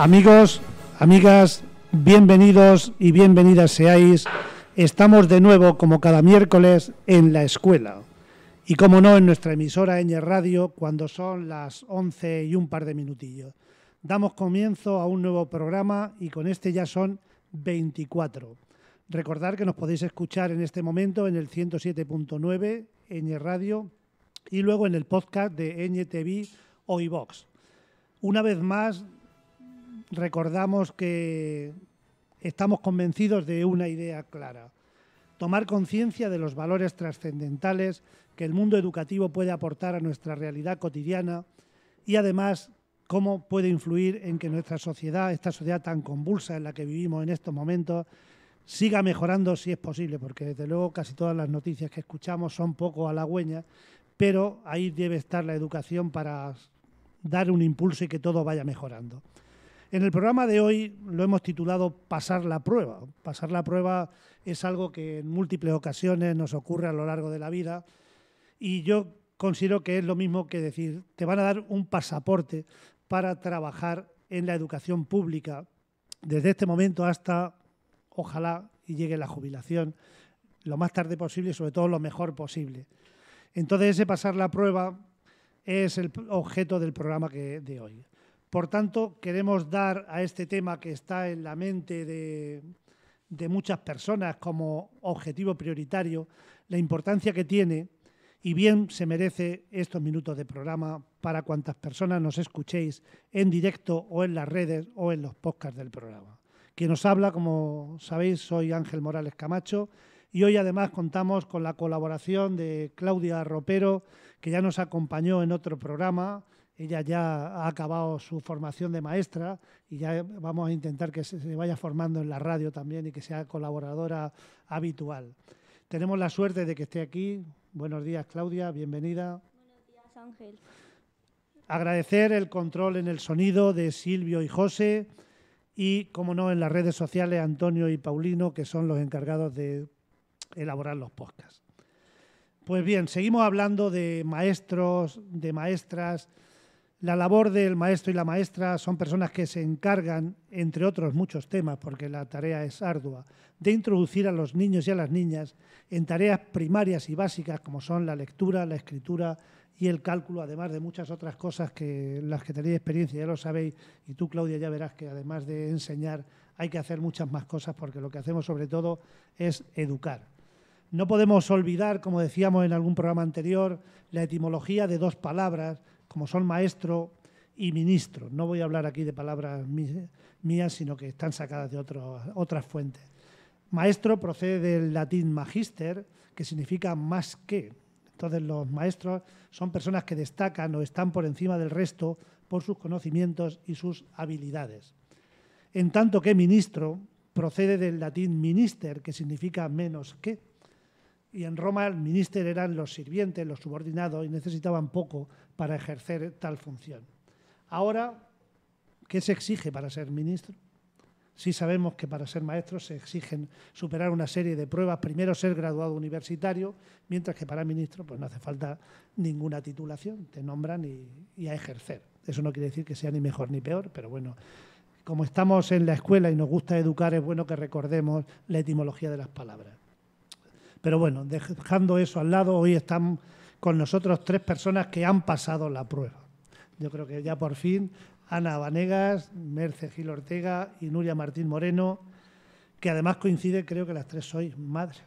Amigos, amigas, bienvenidos y bienvenidas seáis. Estamos de nuevo, como cada miércoles, en la escuela. Y como no, en nuestra emisora Ñ Radio, cuando son las 11 y un par de minutillos. Damos comienzo a un nuevo programa y con este ya son 24. Recordar que nos podéis escuchar en este momento en el 107.9 Ñ Radio y luego en el podcast de TV o iVox. Una vez más, recordamos que estamos convencidos de una idea clara. Tomar conciencia de los valores trascendentales que el mundo educativo puede aportar a nuestra realidad cotidiana y además cómo puede influir en que nuestra sociedad, esta sociedad tan convulsa en la que vivimos en estos momentos, siga mejorando si es posible, porque desde luego casi todas las noticias que escuchamos son poco halagüeñas, pero ahí debe estar la educación para dar un impulso y que todo vaya mejorando. En el programa de hoy lo hemos titulado Pasar la prueba. Pasar la prueba es algo que en múltiples ocasiones nos ocurre a lo largo de la vida y yo considero que es lo mismo que decir, te van a dar un pasaporte para trabajar en la educación pública desde este momento hasta, ojalá, y llegue la jubilación lo más tarde posible y sobre todo lo mejor posible. Entonces ese pasar la prueba es el objeto del programa que, de hoy. Por tanto, queremos dar a este tema que está en la mente de, muchas personas como objetivo prioritario la importancia que tiene y bien se merece estos minutos de programa para cuantas personas nos escuchéis en directo o en las redes o en los podcasts del programa. Quien nos habla, como sabéis, soy Ángel Morales Camacho y hoy además contamos con la colaboración de Claudia Ropero, que ya nos acompañó en otro programa ella ya ha acabado su formación de maestra y ya vamos a intentar que se vaya formando en la radio también y que sea colaboradora habitual. Tenemos la suerte de que esté aquí. Buenos días, Claudia, bienvenida. Buenos días, Ángel. Agradecer el control en el sonido de Silvio y José y, como no, en las redes sociales Antonio y Paulino, que son los encargados de elaborar los podcasts. Pues bien, seguimos hablando de maestros, de maestras, la labor del maestro y la maestra son personas que se encargan, entre otros muchos temas, porque la tarea es ardua, de introducir a los niños y a las niñas en tareas primarias y básicas como son la lectura, la escritura y el cálculo, además de muchas otras cosas que las que tenéis experiencia ya lo sabéis, y tú Claudia ya verás que además de enseñar hay que hacer muchas más cosas porque lo que hacemos sobre todo es educar. No podemos olvidar, como decíamos en algún programa anterior, la etimología de dos palabras como son maestro y ministro. No voy a hablar aquí de palabras mías, sino que están sacadas de otras fuentes. Maestro procede del latín magister, que significa más que. Entonces los maestros son personas que destacan o están por encima del resto por sus conocimientos y sus habilidades. En tanto que ministro procede del latín minister, que significa menos que. Y en Roma el minister eran los sirvientes, los subordinados, y necesitaban poco para ejercer tal función. Ahora, ¿qué se exige para ser ministro? Sí sabemos que para ser maestro se exigen superar una serie de pruebas, primero ser graduado universitario, mientras que para ministro pues no hace falta ninguna titulación, te nombran y, y, a ejercer. Eso no quiere decir que sea ni mejor ni peor, pero bueno, como estamos en la escuela y nos gusta educar, es bueno que recordemos la etimología de las palabras. Pero bueno, dejando eso al lado, hoy están con nosotros tres personas que han pasado la prueba. Yo creo que ya por fin Ana Vanegas, Merce Gil Ortega y Nuria Martín Moreno, que además coincide, creo que las tres sois madres.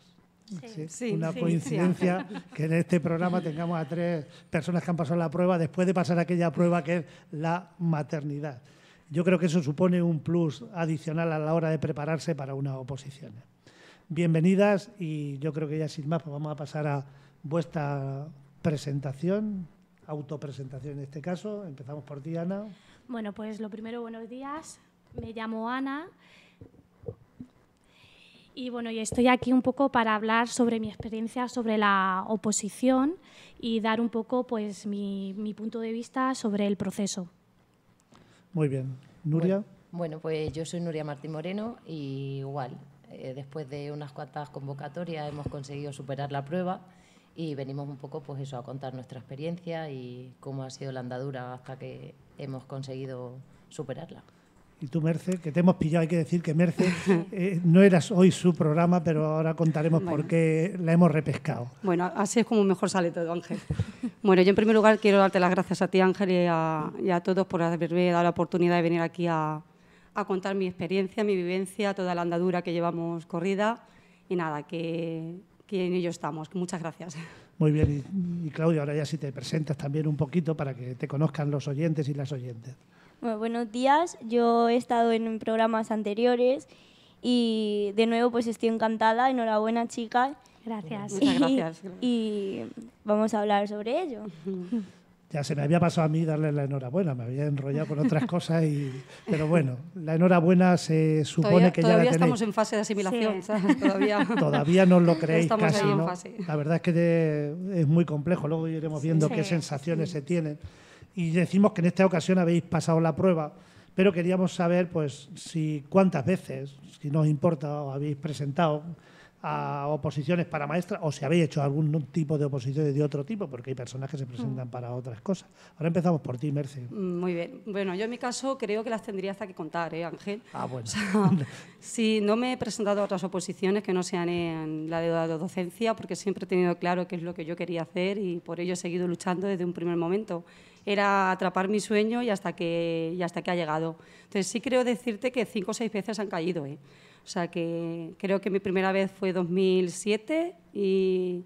Sí, sí, una coincidencia que en este programa tengamos a tres personas que han pasado la prueba después de pasar aquella prueba que es la maternidad. Yo creo que eso supone un plus adicional a la hora de prepararse para una oposición. Bienvenidas y yo creo que ya sin más pues vamos a pasar a vuestra presentación, autopresentación en este caso. Empezamos por ti, Ana. Bueno, pues lo primero, buenos días. Me llamo Ana. Y bueno, y estoy aquí un poco para hablar sobre mi experiencia sobre la oposición y dar un poco pues mi, punto de vista sobre el proceso. Muy bien. Nuria. Bueno, pues yo soy Nuria Martín Moreno y igual, eh, después de unas cuantas convocatorias hemos conseguido superar la prueba y venimos un poco pues eso a contar nuestra experiencia y cómo ha sido la andadura hasta que hemos conseguido superarla. Y tú, Merce, que te hemos pillado, hay que decir que Merce eh, no eras hoy su programa, pero ahora contaremos por qué la hemos repescado. Bueno, así es como mejor sale todo, Ángel. Bueno, yo en primer lugar quiero darte las gracias a ti, Ángel, y a, a todos por haberme dado la oportunidad de venir aquí a, a contar mi experiencia, mi vivencia, toda la andadura que llevamos corrida. Y nada, que que en ello estamos. Muchas gracias. Muy bien, y, Claudia, ahora ya si te presentas también un poquito para que te conozcan los oyentes y las oyentes. Bueno, buenos días, yo he estado en programas anteriores y de nuevo pues estoy encantada, enhorabuena chicas. Gracias. Muchas gracias. y vamos a hablar sobre ello. Ya se me había pasado a mí darle la enhorabuena, me había enrollado con otras cosas, y, pero bueno, la enhorabuena se supone que ya la Todavía estamos en fase de asimilación, Todavía. todavía no lo creéis casi, ¿no? La verdad es que es muy complejo, luego iremos viendo qué sensaciones se tienen. Y decimos que en esta ocasión habéis pasado la prueba, pero queríamos saber pues si cuántas veces, si no os importa, os habéis presentado a oposiciones para maestras o si habéis hecho algún tipo de oposiciones de otro tipo, porque hay personas que se presentan mm. para otras cosas. Ahora empezamos por ti, Merce. Mm, muy bien. Bueno, yo en mi caso creo que las tendría hasta que contar, ¿eh, Ángel? Ah, bueno. sí, no me he presentado a otras oposiciones que no sean en la de docencia, porque siempre he tenido claro qué es lo que yo quería hacer y por ello he seguido luchando desde un primer momento era atrapar mi sueño y hasta que, y hasta que ha llegado. Entonces sí creo decirte que cinco o seis veces han caído. ¿eh? O sea que creo que mi primera vez fue 2007 y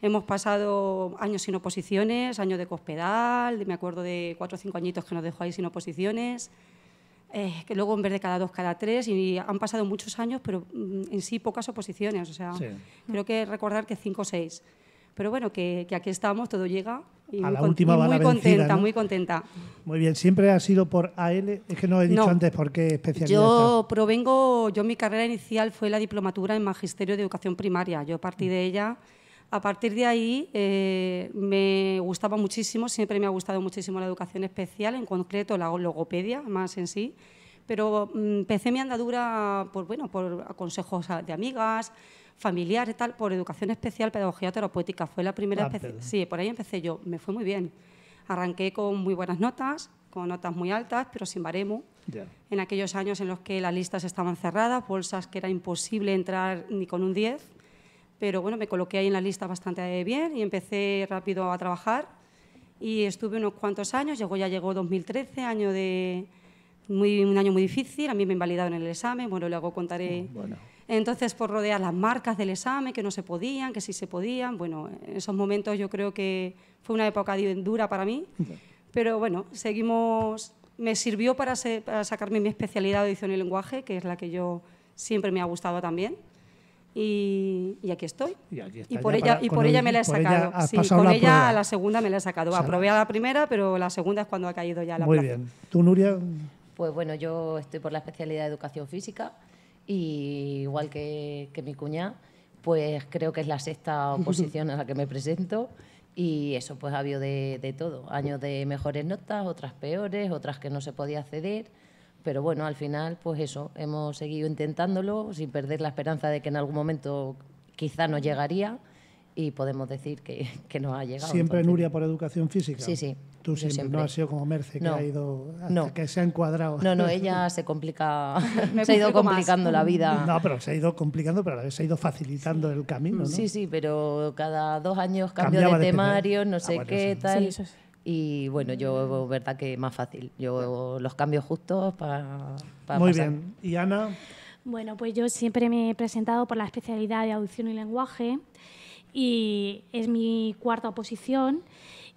hemos pasado años sin oposiciones, años de cospedal, me acuerdo de cuatro o cinco añitos que nos dejó ahí sin oposiciones, eh, que luego en vez de cada dos, cada tres, y han pasado muchos años, pero mm, en sí pocas oposiciones. O sea, creo que recordar que cinco o seis. Pero bueno, que, que aquí estamos, todo llega a la última muy contenta, muy contenta. Muy bien, siempre ha sido por AL, es que no he dicho antes por qué especialidad. Yo provengo, yo mi carrera inicial fue la diplomatura en Magisterio de Educación Primaria, yo partí de mm. ella. A partir de ahí eh, me gustaba muchísimo, siempre me ha gustado muchísimo la educación especial, en concreto la logopedia más en sí, pero mm, empecé mi andadura por, bueno, por consejos de amigas, familiar y tal, por educación especial, pedagogía terapéutica. Fue la primera... Ah, sí, por ahí empecé yo. Me fue muy bien. Arranqué con muy buenas notas, con notas muy altas, pero sin baremo. En aquellos años en los que las listas estaban cerradas, bolsas que era imposible entrar ni con un 10, pero bueno, me coloqué ahí en la lista bastante bien y empecé rápido a trabajar y estuve unos cuantos años, llegó ya llegó 2013, año de muy, un año muy difícil, a mí me invalidaron en el examen, bueno, luego contaré entonces, por rodear las marcas del examen, que no se podían, que sí se podían. Bueno, en esos momentos yo creo que fue una época dura para mí, pero bueno, seguimos. Me sirvió para, sacarme mi especialidad de edición y lenguaje, que es la que yo siempre me ha gustado también. Y, aquí estoy. Y, por, ella, y por ella me la he sacado. sí, con ella la segunda me la he sacado. Aprobé la primera, pero la segunda es cuando ha caído ya la Muy bien. ¿Tú, Nuria? Pues bueno, yo estoy por la especialidad de educación física y igual que, mi cuñada, pues creo que es la sexta oposición a la que me presento. Y eso pues ha habido de, de, todo, años de mejores notas, otras peores, otras que no se podía acceder, pero bueno, al final pues eso, hemos seguido intentándolo sin perder la esperanza de que en algún momento quizá no llegaría y podemos decir que, que nos ha llegado. ¿Siempre Nuria por educación física? Sí, sí. Tú siempre, no has sido como Merce, que ha ido que se ha encuadrado. No, no, ella se complica, se ha ido complicando la vida. No, pero se ha ido complicando, pero a la vez se ha ido facilitando el camino, ¿no? Sí, sí, pero cada dos años cambio de, temario, ah, no sé qué, tal. y bueno, yo, verdad que más fácil. Yo los cambios justos para. Muy bien. ¿Y Ana? Bueno, pues yo siempre me he presentado por la especialidad de audición y lenguaje y es mi cuarta oposición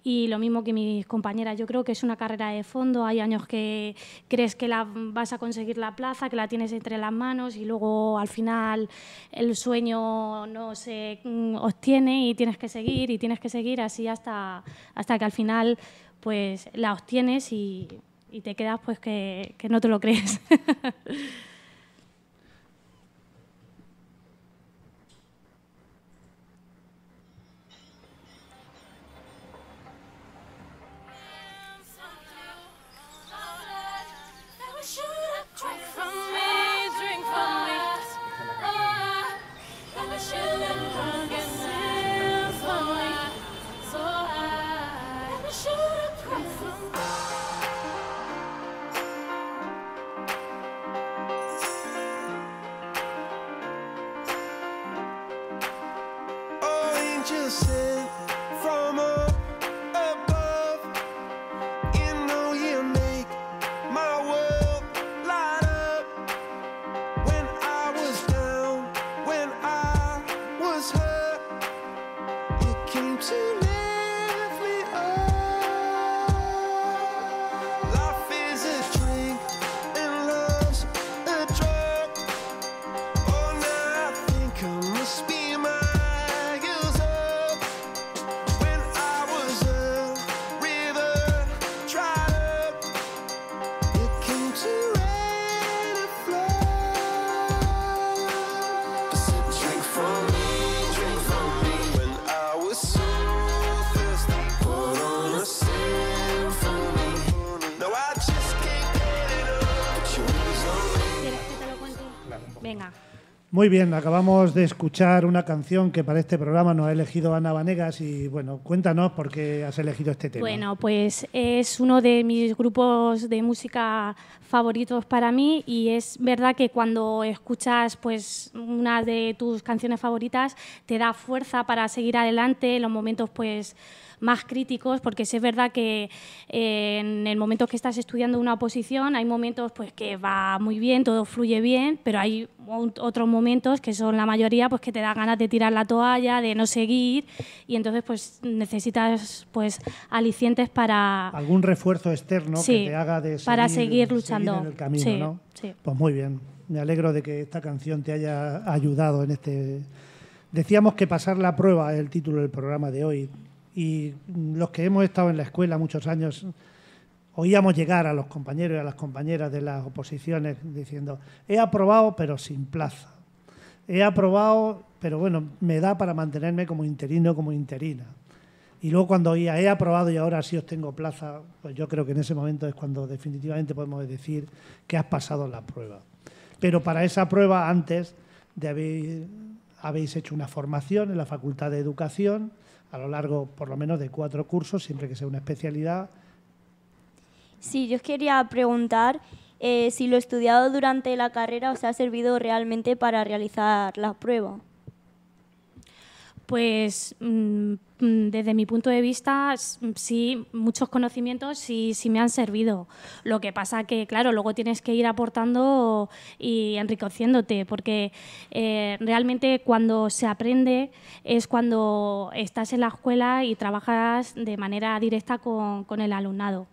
y lo mismo que mis compañeras, yo creo que es una carrera de fondo, hay años que crees que la, vas a conseguir la plaza, que la tienes entre las manos y luego al final el sueño no se mm, obtiene y tienes que seguir y tienes que seguir así hasta, hasta que al final pues la obtienes y, te quedas pues que no te lo crees. Muy bien, acabamos de escuchar una canción que para este programa nos ha elegido Ana Vanegas y bueno, cuéntanos por qué has elegido este tema. Bueno, pues es uno de mis grupos de música favoritos para mí y es verdad que cuando escuchas pues una de tus canciones favoritas te da fuerza para seguir adelante en los momentos pues más críticos, porque es verdad que eh, en el momento que estás estudiando una oposición hay momentos pues, que va muy bien, todo fluye bien, pero hay otros momentos que son la mayoría pues, que te da ganas de tirar la toalla, de no seguir, y entonces pues, necesitas pues, alicientes para... Algún refuerzo externo que te haga de seguir, para seguir luchando. Pues muy bien, me alegro de que esta canción te haya ayudado en este... Decíamos que pasar la prueba es el título del programa de hoy y los que hemos estado en la escuela muchos años oíamos llegar a los compañeros y a las compañeras de las oposiciones diciendo, he aprobado pero sin plaza, he aprobado pero bueno, me da para mantenerme como interino, como interina. Y luego cuando oía, he aprobado y ahora sí os tengo plaza, pues yo creo que en ese momento es cuando definitivamente podemos decir que has pasado la prueba. Pero para esa prueba antes de habéis hecho una formación en la Facultad de Educación, a lo largo por lo menos de cuatro cursos, siempre que sea una especialidad. Sí, yo os quería preguntar eh, si lo estudiado durante la carrera os ha servido realmente para realizar la prueba. Pues mm, Mm, desde mi punto de vista, sí, muchos conocimientos sí, sí, me han servido. Lo que pasa que, claro, luego tienes que ir aportando y enriqueciéndote, porque eh, realmente cuando se aprende es cuando estás en la escuela y trabajas de manera directa con el alumnado.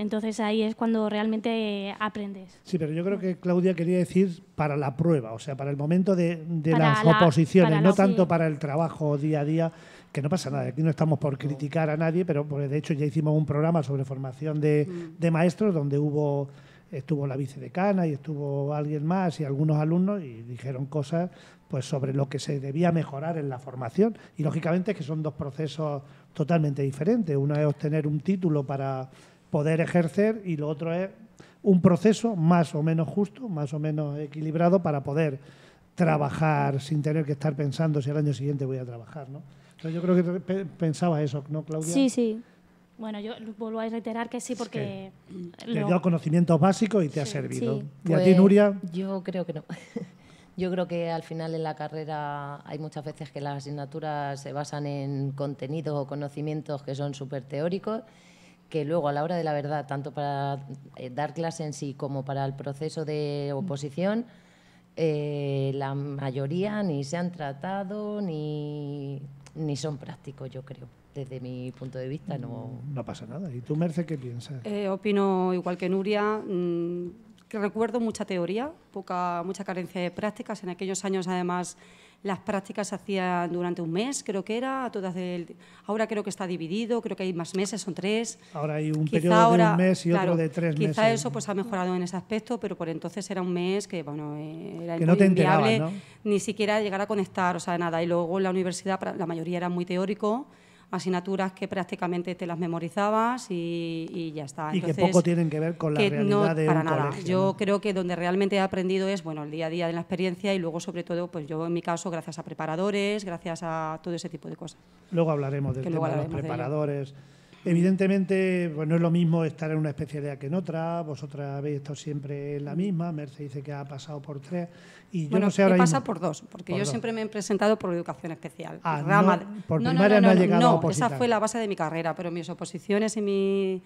Entonces ahí es cuando realmente aprendes. Sí, pero yo creo que Claudia quería decir para la prueba, o sea, para el momento de, las oposiciones, no tanto para el trabajo día a día, que no pasa nada, aquí no estamos por criticar a nadie, pero pues, de hecho ya hicimos un programa sobre formación de, mm. maestros donde hubo estuvo la vicedecana y estuvo alguien más y algunos alumnos y dijeron cosas pues sobre lo que se debía mejorar en la formación y lógicamente es que son dos procesos totalmente diferentes uno es obtener un título para poder ejercer y lo otro es un proceso más o menos justo, más o menos equilibrado para poder trabajar sin tener que estar pensando si el año siguiente voy a trabajar, ¿no? yo creo que pensaba eso, ¿no, Claudia? Sí, sí. Bueno, yo vuelvo a reiterar que sí, porque... le Te dio conocimientos básicos y te ha servido. ¿Y a ti, pues Nuria? Yo creo que no. Yo creo que al final en la carrera hay muchas veces que las asignaturas se basan en contenidos o conocimientos que son súper teóricos que luego a la hora de la verdad, tanto para eh, dar clase en sí como para el proceso de mm. oposición, eh, la mayoría ni se han tratado ni, ni son prácticos, yo creo. Desde mi punto de vista, no. Mm, no pasa nada. ¿Y tú, Merce, qué piensas? Eh, opino igual que Nuria. Mm, que recuerdo mucha teoría, poca, mucha carencia de prácticas. En aquellos años, además, las prácticas se hacían durante un mes, creo que era, todas del, ahora creo que está dividido, creo que hay más meses, son tres. Ahora hay un periodo de un mes y otro de tres meses. Quizá eso pues ha mejorado en ese aspecto, pero por entonces era un mes que, bueno, eh, era inviable, ni siquiera llegar a conectar, o sea, nada. Y luego en la universidad la mayoría era muy teórico, asignaturas que prácticamente te las memorizabas y, ya está. y que poco tienen que ver con la realidad para nada. yo creo que donde realmente he aprendido es bueno el día a día de la experiencia y luego sobre todo pues yo en mi caso gracias a preparadores, gracias a todo ese tipo de cosas. Luego hablaremos del tema de los preparadores. Evidentemente, pues no es lo mismo estar en una especialidad que en otra. Vosotras habéis estado siempre en la misma. Merce dice que ha pasado por tres. Y yo no sé pasa por dos, porque yo siempre me he presentado por educación especial. Ah, no, por no, primaria no, no, no, ha llegado no, Esa fue la base de mi carrera, pero mis oposiciones y mi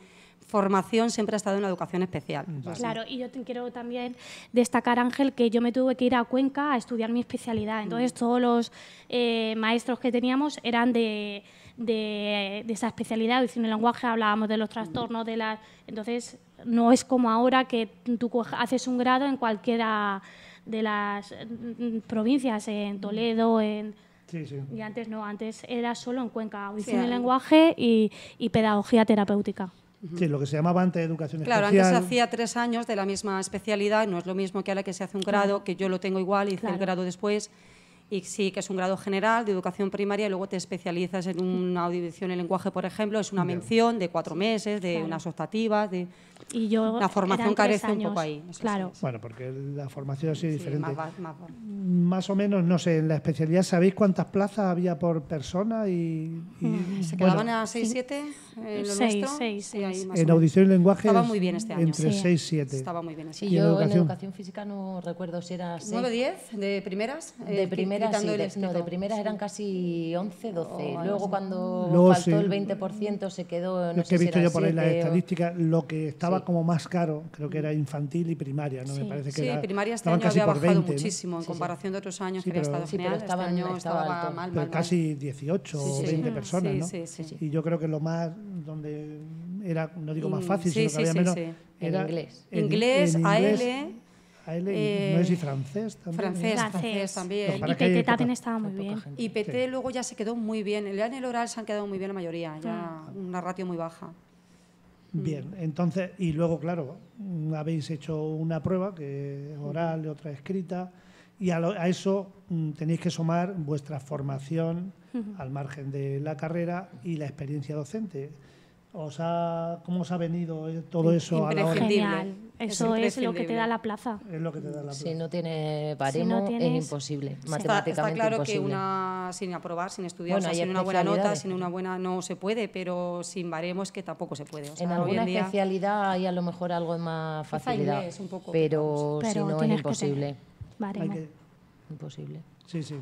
formación siempre ha estado en la educación especial. Claro, y yo quiero también destacar, Ángel, que yo me tuve que ir a Cuenca a estudiar mi especialidad. Entonces, mm. todos los eh, maestros que teníamos eran de, esa especialidad. Y el lenguaje hablábamos de los trastornos, de las... Entonces, no es como ahora que tú haces un grado en cualquiera de las mm, provincias, en Toledo, mm. en... Sí, sí. Y antes no, antes era solo en Cuenca, audición sí, lenguaje y pedagogía terapéutica. Sí, lo que se llamaba antes educación claro, Claro, antes se hacía tres años de la misma especialidad, no es lo mismo que ahora que se hace un grado, que yo lo tengo igual, hice el grado después, y sí que es un grado general de educación primaria, y luego te especializas en una audición en lenguaje, por ejemplo, es una mención de cuatro meses, de unas optativas, de... Y yo la formación carece un poco ahí. Claro. Bueno, porque la formación ha sido diferente. Más, o menos, no sé, en la especialidad, ¿sabéis cuántas plazas había por persona? y, y mm. ¿Se quedaban a 6, 7? Eh, seis, en audición y lenguaje estaba muy bien este año. entre 6 7. Estaba muy bien yo en educación? física no recuerdo si era 6. 9, 10 de primeras. de eh, primeras, no, de primeras eran casi 11, 12. Luego cuando faltó el 20% se quedó, no es sé que he visto si era yo por ahí las estadísticas, lo que estaba como más caro, creo que era mm. infantil y primaria, ¿no? Sí. Me parece que sí, primaria este año había bajado muchísimo en comparación de otros años que había estado genial. este año estaba, mal, pero casi 18 o 20 personas, ¿no? Y yo creo que lo más donde era, no digo más fácil, sino que había menos... Era inglés. inglés, AL... ¿No es eh, y francés también? Francés, también. y PT también estaba muy bien. Y PT luego ya se quedó muy bien. En el oral se han quedado muy bien la mayoría, ya ah. una ratio muy baja. Bien, mm. entonces, y luego, claro, habéis hecho una prueba que oral y otra escrita, y a, eso mm, tenéis que sumar vuestra formación al margen de la carrera y la experiencia docente. ¿Os ha, ¿Cómo os ha venido eh, todo eso a la hora? Eso es, lo que te da la plaza. Es lo que te da la plaza. Si no tiene baremo, es imposible. Matemáticamente está, claro que una sin aprobar, sin estudiar, sin una buena nota, sin una buena no se puede, pero sin baremo es que tampoco se puede. en alguna especialidad hay a lo mejor algo de más facilidad, pero, si no es imposible. Imposible. Sí, sí.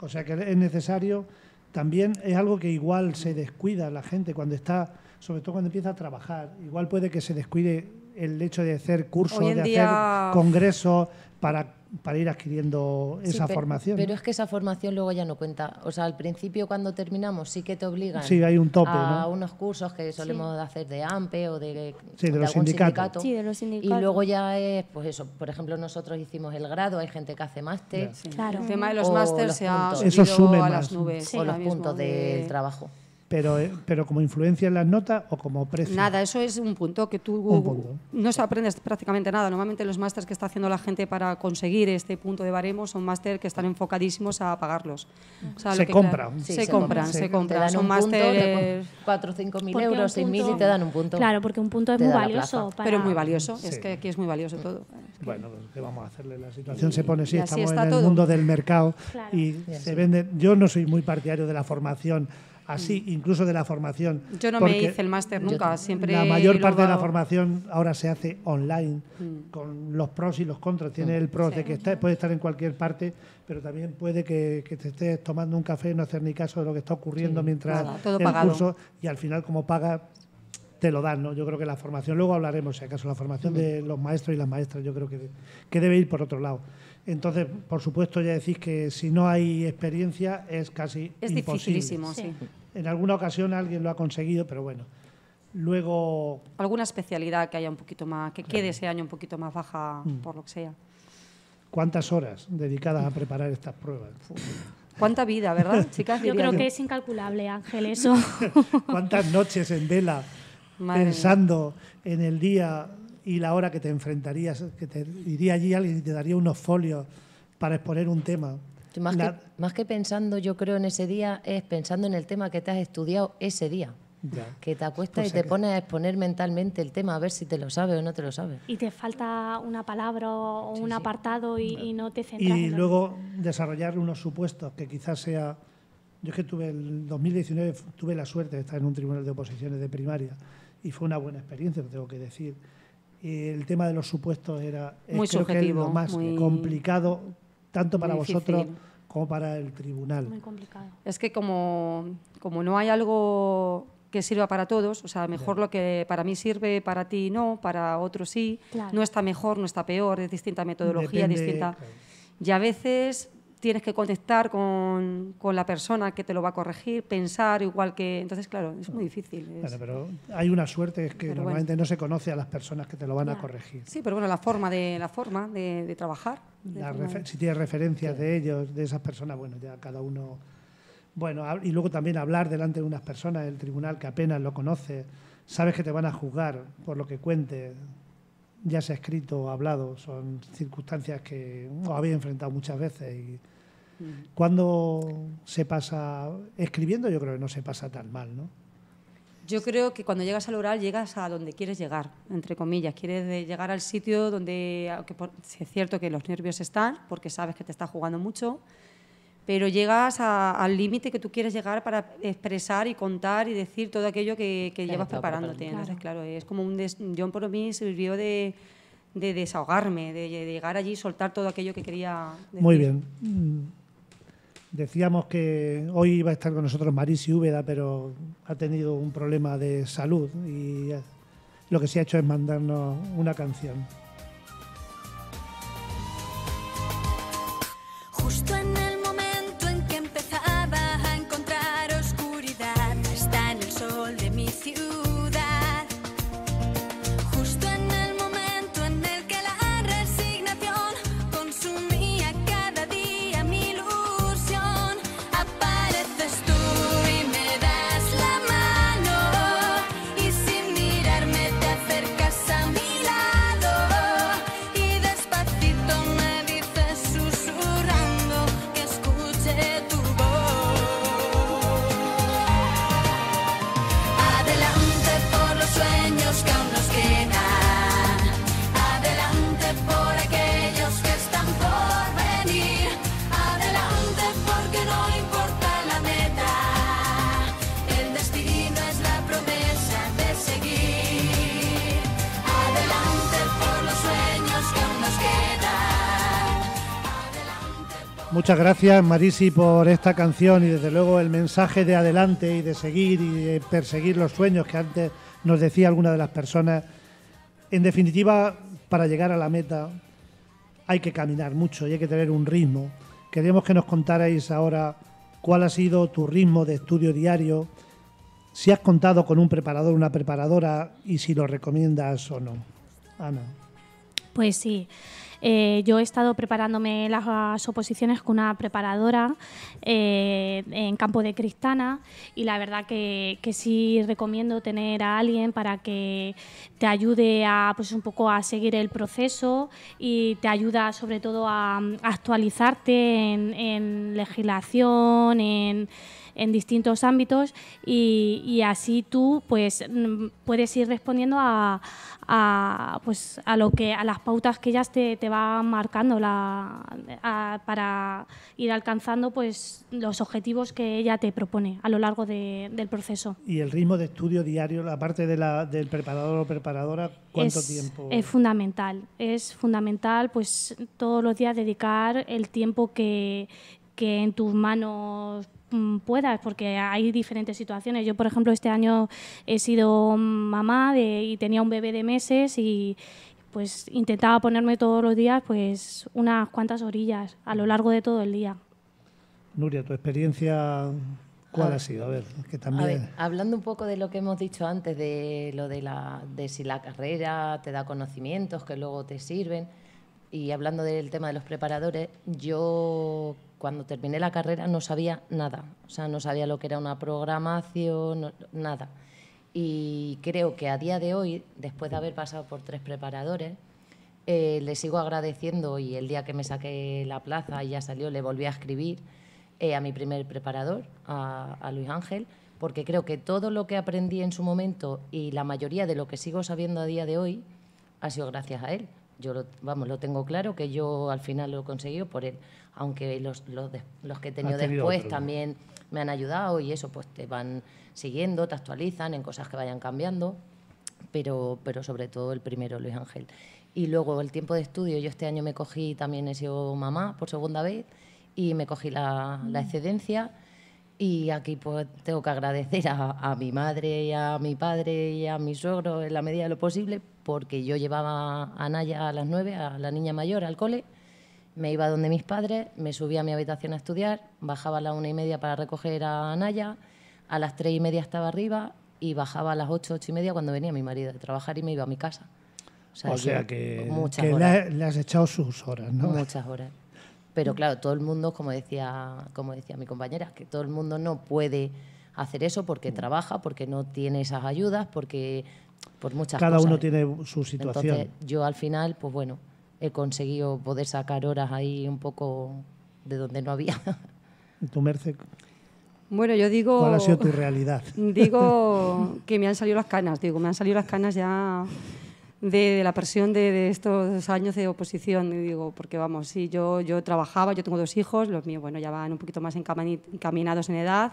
O sea que es necesario. También es algo que igual se descuida la gente cuando está, sobre todo cuando empieza a trabajar. Igual puede que se descuide el hecho de hacer cursos, de hacer congresos para, para ir adquiriendo esa formación. Pero es que esa formación luego ya no cuenta. O sea, al principio cuando terminamos sí que te obligan a unos cursos que solemos hacer de AMPE o de, los algún sindicato. sindicatos. Y luego ya es, pues eso, por ejemplo, nosotros hicimos el grado, hay gente que hace máster. Claro. El tema de los máster se ha subido a las nubes. o los puntos del trabajo pero, eh, pero como influencia en las notas o como precio. Nada, eso es un punto que tú no se aprendes prácticamente nada. Normalmente los másteres que está haciendo la gente para conseguir este punto de baremo son máster que están enfocadísimos a pagarlos. se, compran. se, compran. se, compran. 4 o 5 mil euros, 6 mil y te dan un punto. Claro, porque un punto es muy valioso. Pero es muy valioso, es que aquí es muy valioso mm. todo. Bueno, pues, vamos a hacerle? La situación se pone así, estamos en el mundo del mercado y se vende. Yo no soy muy partidario de la formación así, mm. incluso de la formación. Yo no me hice el máster nunca, siempre. La mayor parte de la formación ahora se hace online, mm. con los pros y los contras. Tiene mm. el pros de que puede estar en cualquier parte, pero también puede que, te estés tomando un café y no hacer ni caso de lo que está ocurriendo mientras todo el curso y al final como paga te lo dan, ¿no? Yo creo que la formación, luego hablaremos si acaso, la formación de los maestros y las maestras, yo creo que, debe ir por otro lado. Entonces, por supuesto, ya decís que si no hay experiencia es casi es dificilísimo, sí. En alguna ocasión alguien lo ha conseguido, pero bueno. Luego. Alguna especialidad que haya un poquito más, que quede ese año un poquito más baja, mm. por lo que sea. ¿Cuántas horas dedicadas a preparar estas pruebas? ¿Cuánta vida, verdad, chicas? Yo creo que es incalculable, Ángel, eso. ¿Cuántas noches en vela pensando en el día y la hora que te enfrentarías, que te iría allí alguien y te daría unos folios para exponer un tema? Más que, pensando, yo creo, en ese día, es pensando en el tema que te has estudiado ese día. Que te acuestas y te pones a exponer mentalmente el tema, a ver si te lo sabes o no te lo sabes. Y te falta una palabra o un apartado y, no te centras. Y luego desarrollar unos supuestos que quizás sea. Yo es que tuve el 2019 tuve la suerte de estar en un tribunal de oposiciones de primaria y fue una buena experiencia, lo tengo que decir. Y el tema de los supuestos era muy más muy... complicado tanto para vosotros como para el tribunal. Es que como, como no hay algo que sirva para todos, o sea, mejor lo que para mí sirve, para ti no, para otros sí, no está mejor, no está peor, es distinta metodología, distinta... Y a veces tienes que conectar con, la persona que te lo va a corregir, pensar igual que... Entonces, claro, es muy difícil. pero hay una suerte es que normalmente no se conoce a las personas que te lo van a corregir. Sí, pero bueno, la forma de, la forma de, trabajar. Si tienes referencias de ellos, de esas personas, bueno, ya cada uno... Bueno, y luego también hablar delante de unas personas del tribunal que apenas lo conoce, sabes que te van a juzgar por lo que cuentes, ya se ha escrito hablado, son circunstancias que os habéis enfrentado muchas veces. Y mm. cuando se pasa escribiendo, yo creo que no se pasa tan mal, ¿no? Yo creo que cuando llegas al oral llegas a donde quieres llegar, entre comillas. Quieres llegar al sitio donde, aunque es cierto que los nervios están, porque sabes que te está jugando mucho, pero llegas al límite que tú quieres llegar para expresar y contar y decir todo aquello que, llevas preparándote. Claro. Entonces, claro, es como un... John por mí sirvió de, desahogarme, de, llegar allí y soltar todo aquello que quería decir. Muy bien. Mm. Decíamos que hoy iba a estar con nosotros y Úbeda, pero ha tenido un problema de salud y lo que se ha hecho es mandarnos una canción. Muchas gracias Marisi por esta canción y desde luego el mensaje de adelante y de seguir y de perseguir los sueños que antes nos decía alguna de las personas. En definitiva, para llegar a la meta hay que caminar mucho y hay que tener un ritmo. Queremos que nos contarais ahora cuál ha sido tu ritmo de estudio diario, si has contado con un preparador, una preparadora y si lo recomiendas o no. Ana. Pues sí. Eh, yo he estado preparándome las oposiciones con una preparadora eh, en campo de Cristana y la verdad que, sí recomiendo tener a alguien para que te ayude a, pues, un poco a seguir el proceso y te ayuda sobre todo a, actualizarte en, legislación, en distintos ámbitos y, y, así tú pues mm, puedes ir respondiendo a, a, pues, a, lo que, a las pautas que ellas te, te van marcando la, para ir alcanzando pues, los objetivos que ella te propone a lo largo de, del proceso. ¿Y el ritmo de estudio diario, la parte de la, del preparador o preparadora, cuánto es, tiempo? Es fundamental, es fundamental pues, todos los días dedicar el tiempo que, que en tus manos Mm, puedas, porque hay diferentes situaciones. Yo, por ejemplo, este año he sido mamá de, y tenía un bebé de meses y pues intentaba ponerme todos los días pues unas cuantas orillas a lo largo de todo el día. Nuria, tu experiencia ¿Cuál ha sido? A ver, que también... hablando un poco de lo que hemos dicho antes, de lo de, la, de si la carrera te da conocimientos que luego te sirven, y hablando del tema de los preparadores, yo cuando terminé la carrera no sabía nada, o sea, no sabía lo que era una programación, nada. Y creo que a día de hoy, después de haber pasado por tres preparadores, eh, le sigo agradeciendo y el día que me saqué la plaza y ya salió, le volví a escribir eh, a mi primer preparador, a Luis Ángel, porque creo que todo lo que aprendí en su momento y la mayoría de lo que sigo sabiendo a día de hoy ha sido gracias a él. Yo, lo, vamos, lo tengo claro que yo al final lo he conseguido por él, aunque los, los, que he tenido, después también me han ayudado y eso, pues te van siguiendo, te actualizan en cosas que vayan cambiando, pero, pero sobre todo el primero, Luis Ángel. Y luego el tiempo de estudio, yo este año me cogí, también he sido mamá por segunda vez y me cogí la, la mm. excedencia. Y aquí pues tengo que agradecer a, a mi madre y a mi padre y a mi suegro en la medida de lo posible porque yo llevaba a Naya a las nueve, a la niña mayor, al cole, me iba donde mis padres, me subía a mi habitación a estudiar, bajaba a las una y media para recoger a Naya, a las tres y media estaba arriba y bajaba a las ocho, ocho y media cuando venía mi marido de trabajar y me iba a mi casa. O sea, que, le has echado sus horas, ¿no? Muchas horas. Pero claro, todo el mundo, como decía, como decía mi compañera, que todo el mundo no puede hacer eso porque mm. trabaja, porque no tiene esas ayudas, porque muchas Cada uno tiene su situación. Entonces, yo al final, pues bueno, he conseguido poder sacar horas ahí un poco de donde no había. ¿Tu merced? Bueno, yo digo. ¿Cuál ha sido tu realidad? Digo que me han salido las canas, digo, me han salido las canas ya de, la presión de, estos años de oposición, digo, porque vamos, sí, yo, yo trabajaba, yo tengo dos hijos, los míos, bueno, ya van un poquito más encaminados en edad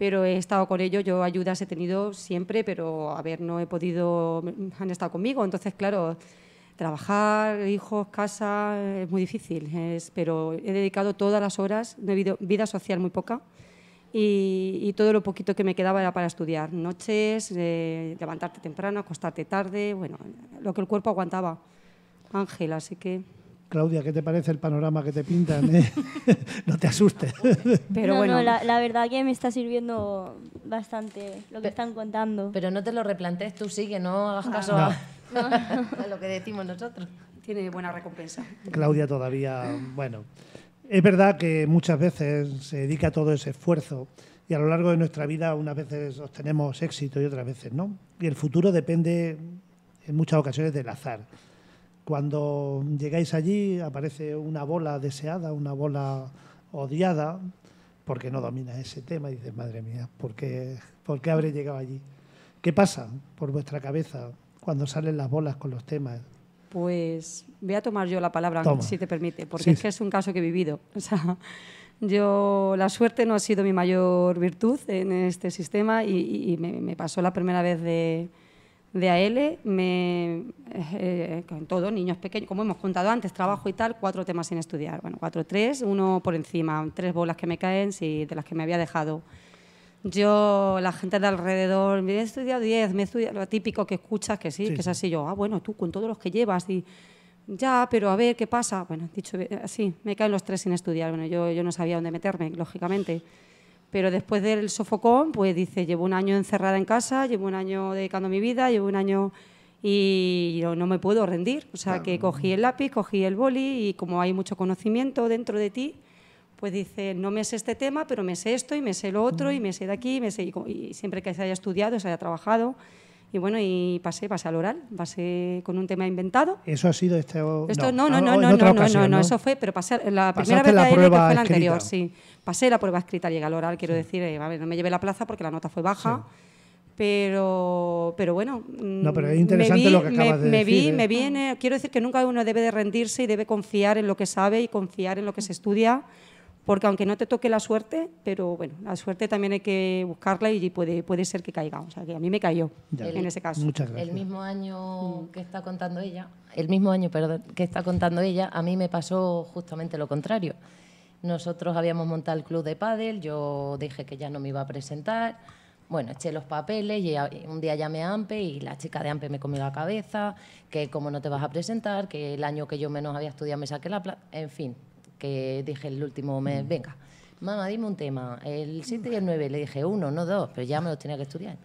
pero he estado con ellos, yo ayudas he tenido siempre, pero a ver, no he podido, han estado conmigo, entonces claro, trabajar, hijos, casa, es muy difícil, es, pero he dedicado todas las horas, no he vida social muy poca. Y, todo lo poquito que me quedaba era para estudiar. Noches, eh, levantarte temprano, acostarte tarde, bueno, lo que el cuerpo aguantaba. Ángel, así que... Claudia, ¿qué te parece el panorama que te pintan? Eh? no te asustes. Pero bueno, la, verdad que me está sirviendo bastante lo que están contando. Pero no te lo replantes tú, sí, que no hagas caso a, lo que decimos nosotros. Tiene buena recompensa. Claudia todavía, bueno, es verdad que muchas veces se dedica todo ese esfuerzo y a lo largo de nuestra vida unas veces obtenemos éxito y otras veces no. Y el futuro depende en muchas ocasiones del azar cuando llegáis allí aparece una bola deseada, una bola odiada, porque no domina ese tema y dices, madre mía, ¿por qué, habré llegado allí? ¿Qué pasa por vuestra cabeza cuando salen las bolas con los temas? Pues voy a tomar yo la palabra, si te permite, porque es que es un caso que he vivido. yo, la suerte no ha sido mi mayor virtud en este sistema y, me, pasó la primera vez de, de AL, me, eh, con todo, niños pequeños, como hemos contado antes, trabajo y tal, cuatro temas sin estudiar. Bueno, cuatro, tres, uno por encima, tres bolas que me caen, sí, de las que me había dejado. Yo, la gente de alrededor, me he estudiado diez, me he lo típico que escuchas, que sí, que es así. Yo, ah, bueno, tú con todos los que llevas, y ya, pero a ver qué pasa. Bueno, dicho eh, así, me caen los tres sin estudiar. Bueno, yo, yo no sabía dónde meterme, lógicamente. Pero después del sofocón, pues dice, llevo un año encerrada en casa, llevo un año dedicando mi vida, llevo un año y yo no me puedo rendir. O sea, que cogí el lápiz, cogí el boli y como hay mucho conocimiento dentro de ti, pues dice, no me sé este tema, pero me sé esto y me sé lo otro y me sé de aquí, y siempre que se haya estudiado, se haya trabajado. Y bueno, y pasé, pasé al oral, pasé con un tema inventado. ¿Eso ha sido este Esto, no, no, no, no, no, no, eso fue, pero pasé la primera vez que fue la anterior, sí. Pasé la prueba escrita, llegué al oral, quiero decir, eh, a ver, no me llevé la plaza porque la nota fue baja. Pero, pero bueno. Mm, no, pero es interesante lo que acabas me, de Vi, Me vi, ¿eh? quiero decir que nunca uno debe de rendirse y debe confiar en lo que sabe y confiar en lo que se estudia porque aunque no te toque la suerte, pero bueno, la suerte también hay que buscarla y puede, ser que caiga. O sea, que a mí me cayó en ese caso. El mismo año mm. que está contando ella, el mismo año, perdón, que está contando ella, a mí me pasó justamente lo contrario. Nosotros habíamos montado el club de pádel, yo dije que ya no me iba a presentar. Bueno, eché los papeles y un día llamé a AMPE y la chica de AMPE me comió la cabeza, que cómo no te vas a presentar, que el año que yo menos había estudiado me saqué la plata, en fin, que dije el último mes, mm. venga, mamá, dime un tema, el 7 y el 9, le dije uno, no dos, pero ya me los tenía que estudiar.